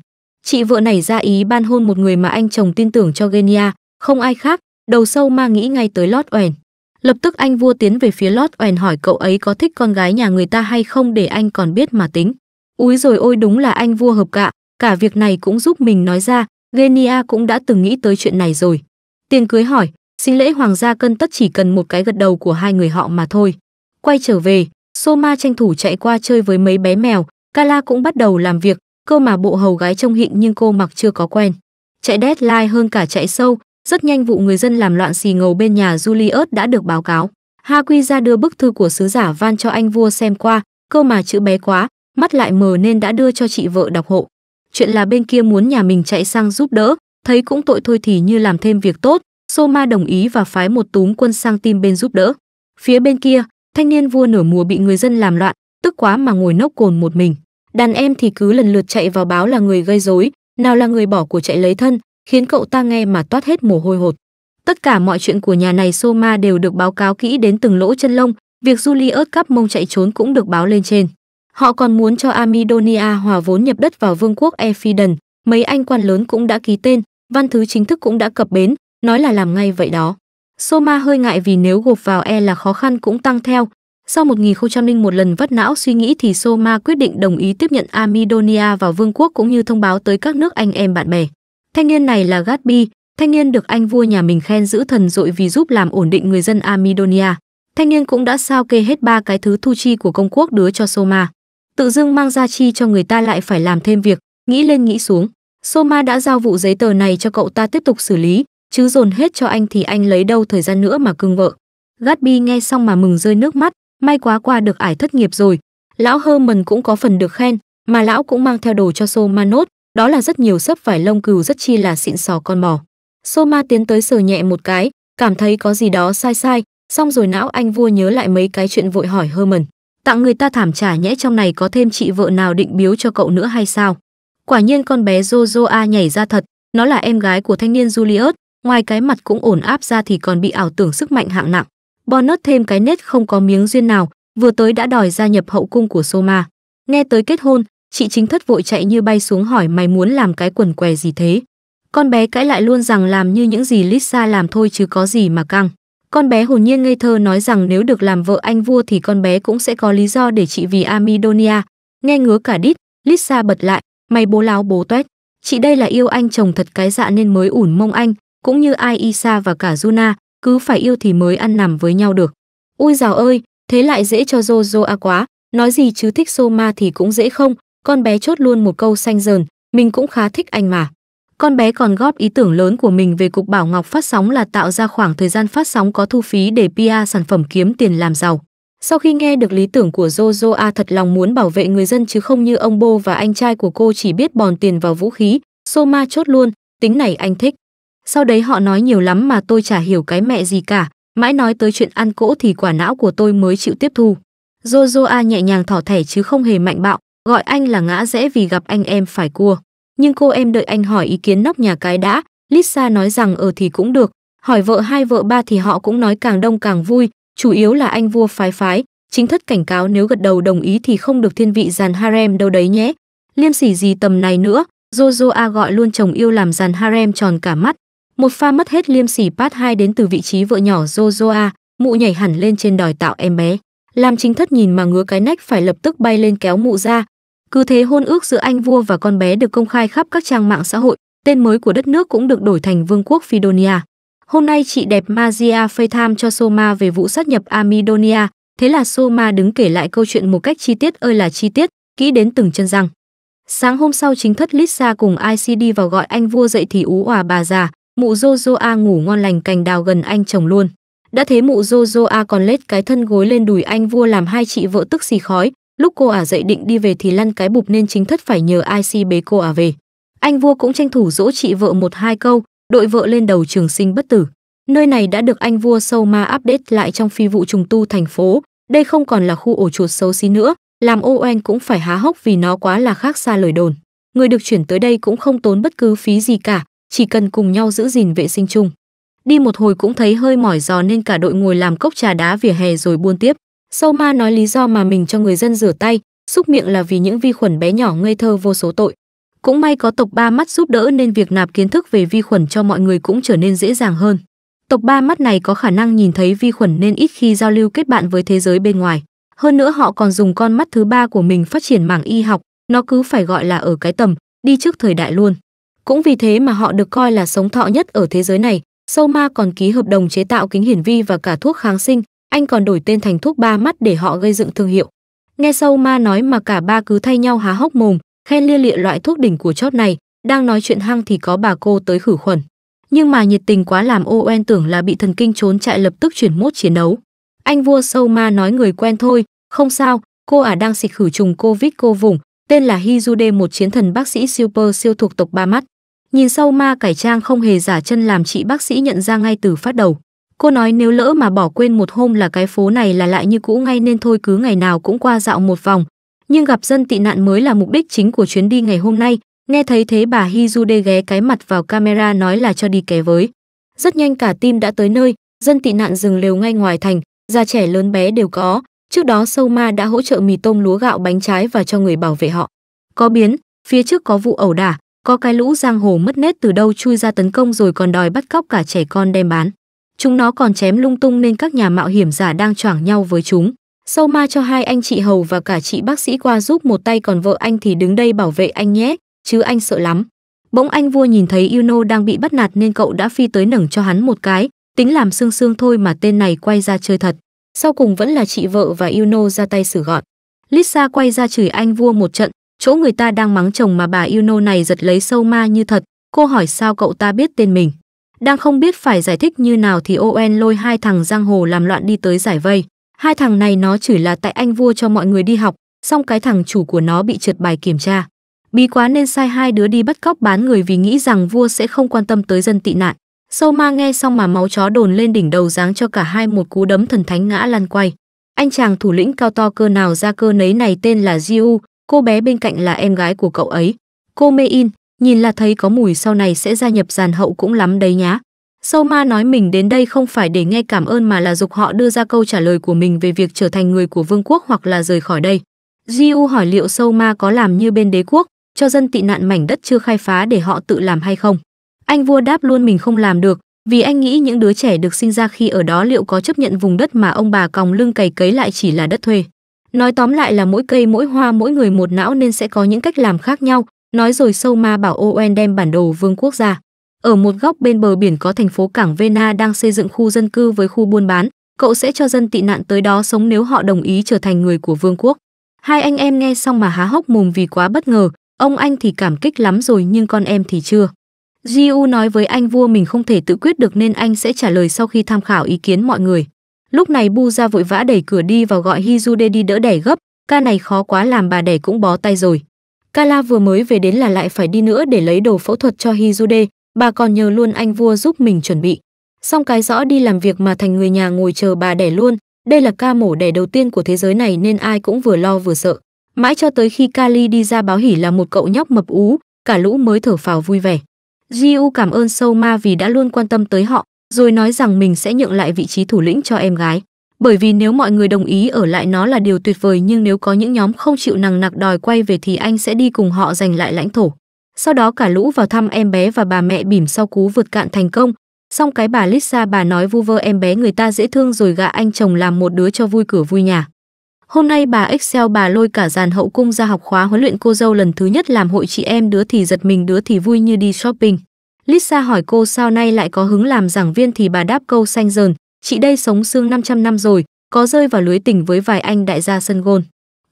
Chị vợ này ra ý ban hôn một người mà anh chồng tin tưởng cho Genia, không ai khác, đầu sâu ma nghĩ ngay tới Lót Oèn. Lập tức anh vua tiến về phía Lót Oèn hỏi cậu ấy có thích con gái nhà người ta hay không để anh còn biết mà tính. Úi rồi ôi đúng là anh vua hợp cạ, cả việc này cũng giúp mình nói ra, Genia cũng đã từng nghĩ tới chuyện này rồi. Tiền cưới hỏi, sinh lễ hoàng gia cân tất chỉ cần một cái gật đầu của hai người họ mà thôi. Quay trở về, Soma tranh thủ chạy qua chơi với mấy bé mèo, Kala cũng bắt đầu làm việc, cơ mà bộ hầu gái trông hịnh nhưng cô mặc chưa có quen. Chạy deadline hơn cả chạy sâu, rất nhanh vụ người dân làm loạn xì ngầu bên nhà Julius đã được báo cáo. Ha Quy ra đưa bức thư của sứ giả Van cho anh vua xem qua, cơ mà chữ bé quá, mắt lại mờ nên đã đưa cho chị vợ đọc hộ. Chuyện là bên kia muốn nhà mình chạy sang giúp đỡ, thấy cũng tội thôi thì như làm thêm việc tốt, Soma đồng ý và phái một túm quân sang tim bên giúp đỡ. Phía bên kia, thanh niên vua nửa mùa bị người dân làm loạn, tức quá mà ngồi nốc cồn một mình. Đàn em thì cứ lần lượt chạy vào báo là người gây rối, nào là người bỏ của chạy lấy thân, khiến cậu ta nghe mà toát hết mồ hôi hột. Tất cả mọi chuyện của nhà này Soma đều được báo cáo kỹ đến từng lỗ chân lông, việc Julius cắp mông chạy trốn cũng được báo lên trên. Họ còn muốn cho Amidonia hòa vốn nhập đất vào vương quốc Ephidon, mấy anh quan lớn cũng đã ký tên, văn thứ chính thức cũng đã cập bến, nói là làm ngay vậy đó. Soma hơi ngại vì nếu gộp vào e là khó khăn cũng tăng theo. Sau một nghìn một lần vất não suy nghĩ thì Soma quyết định đồng ý tiếp nhận Amidonia vào vương quốc cũng như thông báo tới các nước anh em bạn bè. Thanh niên này là Gatsby, thanh niên được anh vua nhà mình khen giữ thần dội vì giúp làm ổn định người dân Amidonia. Thanh niên cũng đã sao kê hết ba cái thứ thu chi của công quốc đứa cho Soma. Tự dưng mang ra chi cho người ta lại phải làm thêm việc, nghĩ lên nghĩ xuống. Soma đã giao vụ giấy tờ này cho cậu ta tiếp tục xử lý, chứ dồn hết cho anh thì anh lấy đâu thời gian nữa mà cưng vợ. Gatsby nghe xong mà mừng rơi nước mắt, may quá qua được ải thất nghiệp rồi. Lão Herman cũng có phần được khen, mà lão cũng mang theo đồ cho Soma nốt, đó là rất nhiều sấp vải lông cừu rất chi là xịn sò con mò. Soma tiến tới sờ nhẹ một cái, cảm thấy có gì đó sai sai, xong rồi não anh vua nhớ lại mấy cái chuyện vội hỏi Herman. Tặng người ta thảm trả nhẽ trong này có thêm chị vợ nào định biếu cho cậu nữa hay sao? Quả nhiên con bé Jojoa nhảy ra thật, nó là em gái của thanh niên Julius, ngoài cái mặt cũng ổn áp ra thì còn bị ảo tưởng sức mạnh hạng nặng. Bonus thêm cái nết không có miếng duyên nào, vừa tới đã đòi gia nhập hậu cung của Soma. Nghe tới kết hôn, chị chính thất vội chạy như bay xuống hỏi mày muốn làm cái quần què gì thế. Con bé cãi lại luôn rằng làm như những gì Lisa làm thôi chứ có gì mà căng. Con bé hồn nhiên ngây thơ nói rằng nếu được làm vợ anh vua thì con bé cũng sẽ có lý do để chị vì Amidonia. Nghe ngứa cả đít, Lisa bật lại, Mày bố láo bố tuét. Chị đây là yêu anh chồng thật cái dạ nên mới ủn mông anh, cũng như ai Isa và cả Juna, cứ phải yêu thì mới ăn nằm với nhau được. ui dào ơi, thế lại dễ cho Jojo a à quá, nói gì chứ thích Soma thì cũng dễ không, con bé chốt luôn một câu xanh dờn, mình cũng khá thích anh mà. Con bé còn góp ý tưởng lớn của mình về cục Bảo Ngọc phát sóng là tạo ra khoảng thời gian phát sóng có thu phí để PR sản phẩm kiếm tiền làm giàu. Sau khi nghe được lý tưởng của Jojo A thật lòng muốn bảo vệ người dân chứ không như ông Bo và anh trai của cô chỉ biết bòn tiền vào vũ khí, Soma chốt luôn, tính này anh thích. Sau đấy họ nói nhiều lắm mà tôi chả hiểu cái mẹ gì cả, mãi nói tới chuyện ăn cỗ thì quả não của tôi mới chịu tiếp thu. Jojo A nhẹ nhàng thỏ thẻ chứ không hề mạnh bạo, gọi anh là ngã rẽ vì gặp anh em phải cua. Nhưng cô em đợi anh hỏi ý kiến nóc nhà cái đã, Lisa nói rằng ở ừ thì cũng được, hỏi vợ hai vợ ba thì họ cũng nói càng đông càng vui, chủ yếu là anh vua phái phái, chính thất cảnh cáo nếu gật đầu đồng ý thì không được thiên vị dàn harem đâu đấy nhé. Liêm sỉ gì tầm này nữa, JoJoa gọi luôn chồng yêu làm dàn harem tròn cả mắt. Một pha mất hết liêm sỉ part 2 đến từ vị trí vợ nhỏ JoJoa mụ nhảy hẳn lên trên đòi tạo em bé. Làm chính thất nhìn mà ngứa cái nách phải lập tức bay lên kéo mụ ra. Cứ thế hôn ước giữa anh vua và con bé được công khai khắp các trang mạng xã hội, tên mới của đất nước cũng được đổi thành Vương quốc Fidonia. Hôm nay chị đẹp Maria FaceTime cho Soma về vụ sát nhập Amidonia, thế là Soma đứng kể lại câu chuyện một cách chi tiết ơi là chi tiết, kỹ đến từng chân răng. Sáng hôm sau chính thất Lisa cùng IC đi vào gọi anh vua dậy thì ú òa bà già, mụ Jojoa ngủ ngon lành cành đào gần anh chồng luôn. Đã thế mụ Jojoa còn lết cái thân gối lên đùi anh vua làm hai chị vợ tức xì khói, lúc cô ả à dậy định đi về thì lăn cái bụp nên chính thất phải nhờ IC bế cô ả à về. Anh vua cũng tranh thủ dỗ chị vợ một hai câu, đội vợ lên đầu trường sinh bất tử. Nơi này đã được anh vua sâu ma update lại trong phi vụ trùng tu thành phố, đây không còn là khu ổ chuột xấu xí nữa, làm ô oanh cũng phải há hốc vì nó quá là khác xa lời đồn. Người được chuyển tới đây cũng không tốn bất cứ phí gì cả, chỉ cần cùng nhau giữ gìn vệ sinh chung. Đi một hồi cũng thấy hơi mỏi giò nên cả đội ngồi làm cốc trà đá vỉa hè rồi buôn tiếp. Sâu ma nói lý do mà mình cho người dân rửa tay, xúc miệng là vì những vi khuẩn bé nhỏ ngây thơ vô số tội. Cũng may có tộc ba mắt giúp đỡ nên việc nạp kiến thức về vi khuẩn cho mọi người cũng trở nên dễ dàng hơn. Tộc ba mắt này có khả năng nhìn thấy vi khuẩn nên ít khi giao lưu kết bạn với thế giới bên ngoài. Hơn nữa họ còn dùng con mắt thứ ba của mình phát triển mảng y học, nó cứ phải gọi là ở cái tầm, đi trước thời đại luôn. Cũng vì thế mà họ được coi là sống thọ nhất ở thế giới này. Sâu ma còn ký hợp đồng chế tạo kính hiển vi và cả thuốc kháng sinh, anh còn đổi tên thành thuốc ba mắt để họ gây dựng thương hiệu. Nghe sâu ma nói mà cả ba cứ thay nhau há hốc mồm, khen lia lịa loại thuốc đỉnh của chót này, đang nói chuyện hăng thì có bà cô tới khử khuẩn. Nhưng mà nhiệt tình quá làm Owen tưởng là bị thần kinh trốn chạy lập tức chuyển mốt chiến đấu. Anh vua sâu ma nói người quen thôi, không sao, cô ả à đang xịt khử trùng Covid cô vùng, tên là Hizude một chiến thần bác sĩ super siêu thuộc tộc ba mắt. Nhìn sâu ma cải trang không hề giả chân làm chị bác sĩ nhận ra ngay từ phát đầu. Cô nói nếu lỡ mà bỏ quên một hôm là cái phố này là lại như cũ ngay nên thôi cứ ngày nào cũng qua dạo một vòng, nhưng gặp dân tị nạn mới là mục đích chính của chuyến đi ngày hôm nay. Nghe thấy thế bà Hizude ghé cái mặt vào camera nói là cho đi ké với. Rất nhanh cả team đã tới nơi, dân tị nạn dừng lều ngay ngoài thành, già trẻ lớn bé đều có. Trước đó sâu ma đã hỗ trợ mì tôm lúa gạo bánh trái và cho người bảo vệ họ. Có biến, phía trước có vụ ẩu đả, có cái lũ giang hồ mất nết từ đâu chui ra tấn công rồi còn đòi bắt cóc cả trẻ con đem bán. Chúng nó còn chém lung tung nên các nhà mạo hiểm giả đang choảng nhau với chúng. Sâu ma cho hai anh chị Hầu và cả chị bác sĩ qua giúp một tay còn vợ anh thì đứng đây bảo vệ anh nhé, chứ anh sợ lắm. Bỗng anh vua nhìn thấy Yuno đang bị bắt nạt nên cậu đã phi tới nẩng cho hắn một cái, tính làm xương xương thôi mà tên này quay ra chơi thật. Sau cùng vẫn là chị vợ và Yuno ra tay xử gọn. Lisa quay ra chửi anh vua một trận, chỗ người ta đang mắng chồng mà bà Yuno này giật lấy sâu ma như thật, cô hỏi sao cậu ta biết tên mình. Đang không biết phải giải thích như nào thì Owen lôi hai thằng giang hồ làm loạn đi tới giải vây. Hai thằng này nó chửi là tại anh vua cho mọi người đi học, xong cái thằng chủ của nó bị trượt bài kiểm tra. Bí quá nên sai hai đứa đi bắt cóc bán người vì nghĩ rằng vua sẽ không quan tâm tới dân tị nạn. Sâu ma nghe xong mà máu chó đồn lên đỉnh đầu dáng cho cả hai một cú đấm thần thánh ngã lăn quay. Anh chàng thủ lĩnh cao to cơ nào ra cơ nấy này tên là Jiu, cô bé bên cạnh là em gái của cậu ấy. Cô Mê In, nhìn là thấy có mùi sau này sẽ gia nhập giàn hậu cũng lắm đấy nhá. Soma nói mình đến đây không phải để nghe cảm ơn mà là dục họ đưa ra câu trả lời của mình về việc trở thành người của vương quốc hoặc là rời khỏi đây. Jiu hỏi liệu Soma có làm như bên đế quốc, cho dân tị nạn mảnh đất chưa khai phá để họ tự làm hay không. Anh vua đáp luôn mình không làm được, vì anh nghĩ những đứa trẻ được sinh ra khi ở đó liệu có chấp nhận vùng đất mà ông bà còng lưng cày cấy lại chỉ là đất thuê. Nói tóm lại là mỗi cây mỗi hoa mỗi người một não nên sẽ có những cách làm khác nhau, nói rồi Soma bảo Owen đem bản đồ vương quốc ra. Ở một góc bên bờ biển có thành phố cảng Vena đang xây dựng khu dân cư với khu buôn bán, cậu sẽ cho dân tị nạn tới đó sống nếu họ đồng ý trở thành người của vương quốc. Hai anh em nghe xong mà há hốc mồm vì quá bất ngờ, ông anh thì cảm kích lắm rồi nhưng con em thì chưa. Jiu nói với anh vua mình không thể tự quyết được nên anh sẽ trả lời sau khi tham khảo ý kiến mọi người. Lúc này Bu ra vội vã đẩy cửa đi và gọi Hizude đi đỡ đẻ gấp, ca này khó quá làm bà đẻ cũng bó tay rồi. Kala vừa mới về đến là lại phải đi nữa để lấy đồ phẫu thuật cho Hizude, Bà còn nhờ luôn anh vua giúp mình chuẩn bị. Xong cái rõ đi làm việc mà thành người nhà ngồi chờ bà đẻ luôn, đây là ca mổ đẻ đầu tiên của thế giới này nên ai cũng vừa lo vừa sợ. Mãi cho tới khi Kali đi ra báo hỉ là một cậu nhóc mập ú, cả lũ mới thở phào vui vẻ. Jiu cảm ơn Sâu Ma vì đã luôn quan tâm tới họ, rồi nói rằng mình sẽ nhượng lại vị trí thủ lĩnh cho em gái. Bởi vì nếu mọi người đồng ý ở lại nó là điều tuyệt vời nhưng nếu có những nhóm không chịu nằng nặc đòi quay về thì anh sẽ đi cùng họ giành lại lãnh thổ. Sau đó cả lũ vào thăm em bé và bà mẹ bỉm sau cú vượt cạn thành công. Xong cái bà Lisa bà nói vu vơ em bé người ta dễ thương rồi gạ anh chồng làm một đứa cho vui cửa vui nhà. Hôm nay bà Excel bà lôi cả dàn hậu cung ra học khóa huấn luyện cô dâu lần thứ nhất làm hội chị em đứa thì giật mình đứa thì vui như đi shopping. Lisa hỏi cô sao nay lại có hứng làm giảng viên thì bà đáp câu xanh dờn, chị đây sống xương 500 năm rồi, có rơi vào lưới tình với vài anh đại gia sân gôn.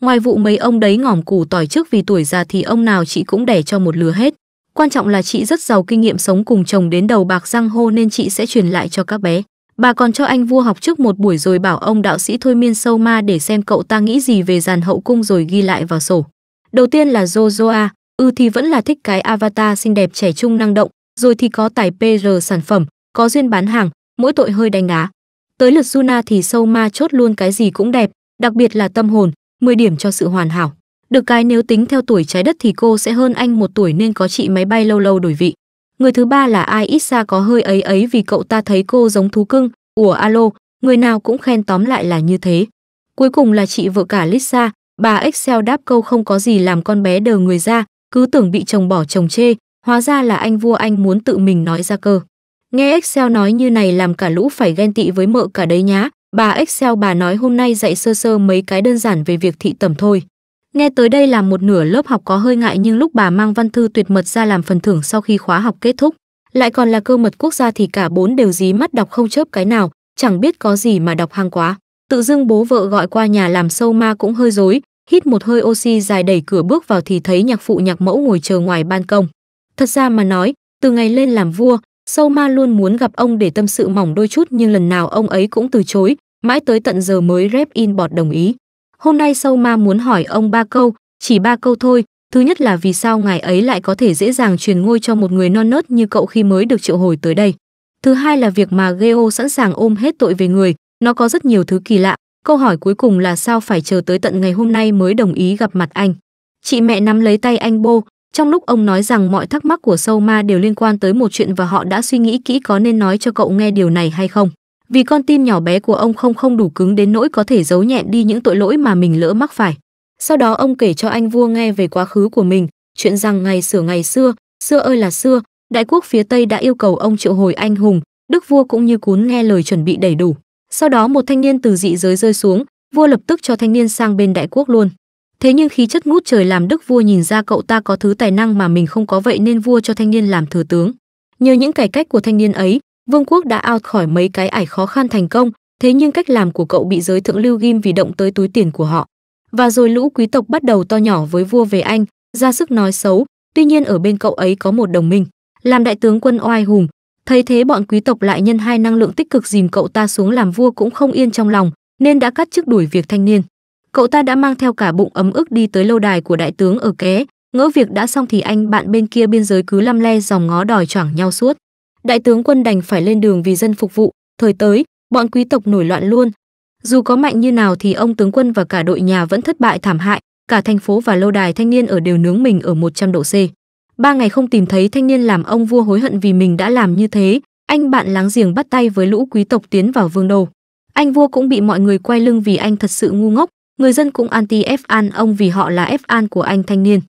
Ngoài vụ mấy ông đấy ngỏm củ tỏi trước vì tuổi già thì ông nào chị cũng đẻ cho một lứa hết. Quan trọng là chị rất giàu kinh nghiệm sống cùng chồng đến đầu bạc răng hô nên chị sẽ truyền lại cho các bé. Bà còn cho anh vua học trước một buổi rồi bảo ông đạo sĩ thôi miên sâu ma để xem cậu ta nghĩ gì về dàn hậu cung rồi ghi lại vào sổ. Đầu tiên là Jojoa, ư ừ thì vẫn là thích cái avatar xinh đẹp trẻ trung năng động, rồi thì có tài PR sản phẩm, có duyên bán hàng, mỗi tội hơi đánh á. Tới lượt Juna thì sâu ma chốt luôn cái gì cũng đẹp, đặc biệt là tâm hồn, 10 điểm cho sự hoàn hảo. Được cái nếu tính theo tuổi trái đất thì cô sẽ hơn anh một tuổi nên có chị máy bay lâu lâu đổi vị. Người thứ ba là ai ít xa có hơi ấy ấy vì cậu ta thấy cô giống thú cưng, ủa alo, người nào cũng khen tóm lại là như thế. Cuối cùng là chị vợ cả Lisa, bà Excel đáp câu không có gì làm con bé đờ người ra, cứ tưởng bị chồng bỏ chồng chê, hóa ra là anh vua anh muốn tự mình nói ra cơ. Nghe Excel nói như này làm cả lũ phải ghen tị với mợ cả đấy nhá, Bà Excel bà nói hôm nay dạy sơ sơ mấy cái đơn giản về việc thị tẩm thôi. Nghe tới đây là một nửa lớp học có hơi ngại nhưng lúc bà mang văn thư tuyệt mật ra làm phần thưởng sau khi khóa học kết thúc, lại còn là cơ mật quốc gia thì cả bốn đều dí mắt đọc không chớp cái nào, chẳng biết có gì mà đọc hang quá. Tự dưng bố vợ gọi qua nhà làm sâu ma cũng hơi rối, hít một hơi oxy dài đẩy cửa bước vào thì thấy nhạc phụ nhạc mẫu ngồi chờ ngoài ban công. Thật ra mà nói, từ ngày lên làm vua, Sâu ma luôn muốn gặp ông để tâm sự mỏng đôi chút nhưng lần nào ông ấy cũng từ chối, mãi tới tận giờ mới rep in bọt đồng ý. Hôm nay sâu ma muốn hỏi ông ba câu, chỉ ba câu thôi. Thứ nhất là vì sao ngài ấy lại có thể dễ dàng truyền ngôi cho một người non nớt như cậu khi mới được triệu hồi tới đây. Thứ hai là việc mà Geo sẵn sàng ôm hết tội về người, nó có rất nhiều thứ kỳ lạ. Câu hỏi cuối cùng là sao phải chờ tới tận ngày hôm nay mới đồng ý gặp mặt anh. Chị mẹ nắm lấy tay anh Bô, trong lúc ông nói rằng mọi thắc mắc của sâu ma đều liên quan tới một chuyện và họ đã suy nghĩ kỹ có nên nói cho cậu nghe điều này hay không. Vì con tim nhỏ bé của ông không không đủ cứng đến nỗi có thể giấu nhẹm đi những tội lỗi mà mình lỡ mắc phải. Sau đó ông kể cho anh vua nghe về quá khứ của mình, chuyện rằng ngày sửa ngày xưa, xưa ơi là xưa, đại quốc phía Tây đã yêu cầu ông triệu hồi anh hùng, đức vua cũng như cún nghe lời chuẩn bị đầy đủ. Sau đó một thanh niên từ dị giới rơi xuống, vua lập tức cho thanh niên sang bên đại quốc luôn. Thế nhưng khí chất ngút trời làm đức vua nhìn ra cậu ta có thứ tài năng mà mình không có vậy nên vua cho thanh niên làm thừa tướng. Nhờ những cải cách của thanh niên ấy, vương quốc đã out khỏi mấy cái ải khó khăn thành công, thế nhưng cách làm của cậu bị giới thượng lưu ghim vì động tới túi tiền của họ. Và rồi lũ quý tộc bắt đầu to nhỏ với vua về anh, ra sức nói xấu, tuy nhiên ở bên cậu ấy có một đồng minh, làm đại tướng quân oai hùng. Thấy thế bọn quý tộc lại nhân hai năng lượng tích cực dìm cậu ta xuống làm vua cũng không yên trong lòng, nên đã cắt chức đuổi việc thanh niên cậu ta đã mang theo cả bụng ấm ức đi tới lâu đài của đại tướng ở ké ngỡ việc đã xong thì anh bạn bên kia biên giới cứ lăm le dòng ngó đòi choảng nhau suốt đại tướng quân đành phải lên đường vì dân phục vụ thời tới bọn quý tộc nổi loạn luôn dù có mạnh như nào thì ông tướng quân và cả đội nhà vẫn thất bại thảm hại cả thành phố và lâu đài thanh niên ở đều nướng mình ở 100 độ C. Ba ngày không tìm thấy thanh niên làm ông vua hối hận vì mình đã làm như thế, anh bạn láng giềng bắt tay với lũ quý tộc tiến vào vương đô. Anh vua cũng bị mọi người quay lưng vì anh thật sự ngu ngốc, Người dân cũng anti F an ông vì họ là F an của anh thanh niên.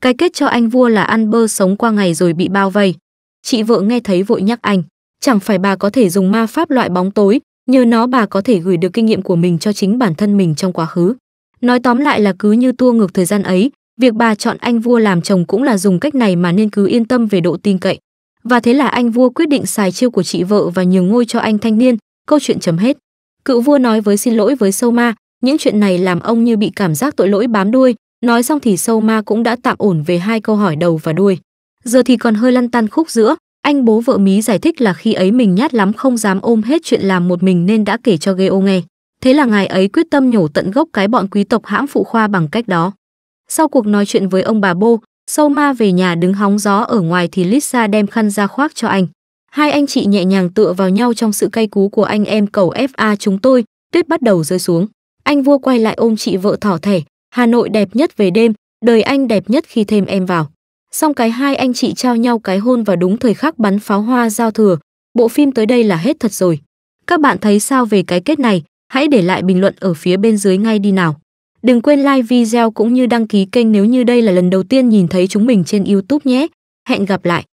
Cái kết cho anh vua là ăn bơ sống qua ngày rồi bị bao vây. Chị vợ nghe thấy vội nhắc anh, chẳng phải bà có thể dùng ma pháp loại bóng tối, nhờ nó bà có thể gửi được kinh nghiệm của mình cho chính bản thân mình trong quá khứ. Nói tóm lại là cứ như tua ngược thời gian ấy, việc bà chọn anh vua làm chồng cũng là dùng cách này mà nên cứ yên tâm về độ tin cậy. Và thế là anh vua quyết định xài chiêu của chị vợ và nhường ngôi cho anh thanh niên, câu chuyện chấm hết. Cựu vua nói với xin lỗi với Sâu Ma, những chuyện này làm ông như bị cảm giác tội lỗi bám đuôi, nói xong thì sâu ma cũng đã tạm ổn về hai câu hỏi đầu và đuôi. Giờ thì còn hơi lăn tăn khúc giữa, anh bố vợ mí giải thích là khi ấy mình nhát lắm không dám ôm hết chuyện làm một mình nên đã kể cho ghê ô nghe. Thế là ngài ấy quyết tâm nhổ tận gốc cái bọn quý tộc hãm phụ khoa bằng cách đó. Sau cuộc nói chuyện với ông bà Bô, Sâu ma về nhà đứng hóng gió ở ngoài thì Lisa đem khăn ra khoác cho anh. Hai anh chị nhẹ nhàng tựa vào nhau trong sự cay cú của anh em cầu FA chúng tôi, tuyết bắt đầu rơi xuống anh vua quay lại ôm chị vợ thỏ thẻ, Hà Nội đẹp nhất về đêm, đời anh đẹp nhất khi thêm em vào. Xong cái hai anh chị trao nhau cái hôn và đúng thời khắc bắn pháo hoa giao thừa, bộ phim tới đây là hết thật rồi. Các bạn thấy sao về cái kết này? Hãy để lại bình luận ở phía bên dưới ngay đi nào. Đừng quên like video cũng như đăng ký kênh nếu như đây là lần đầu tiên nhìn thấy chúng mình trên YouTube nhé. Hẹn gặp lại!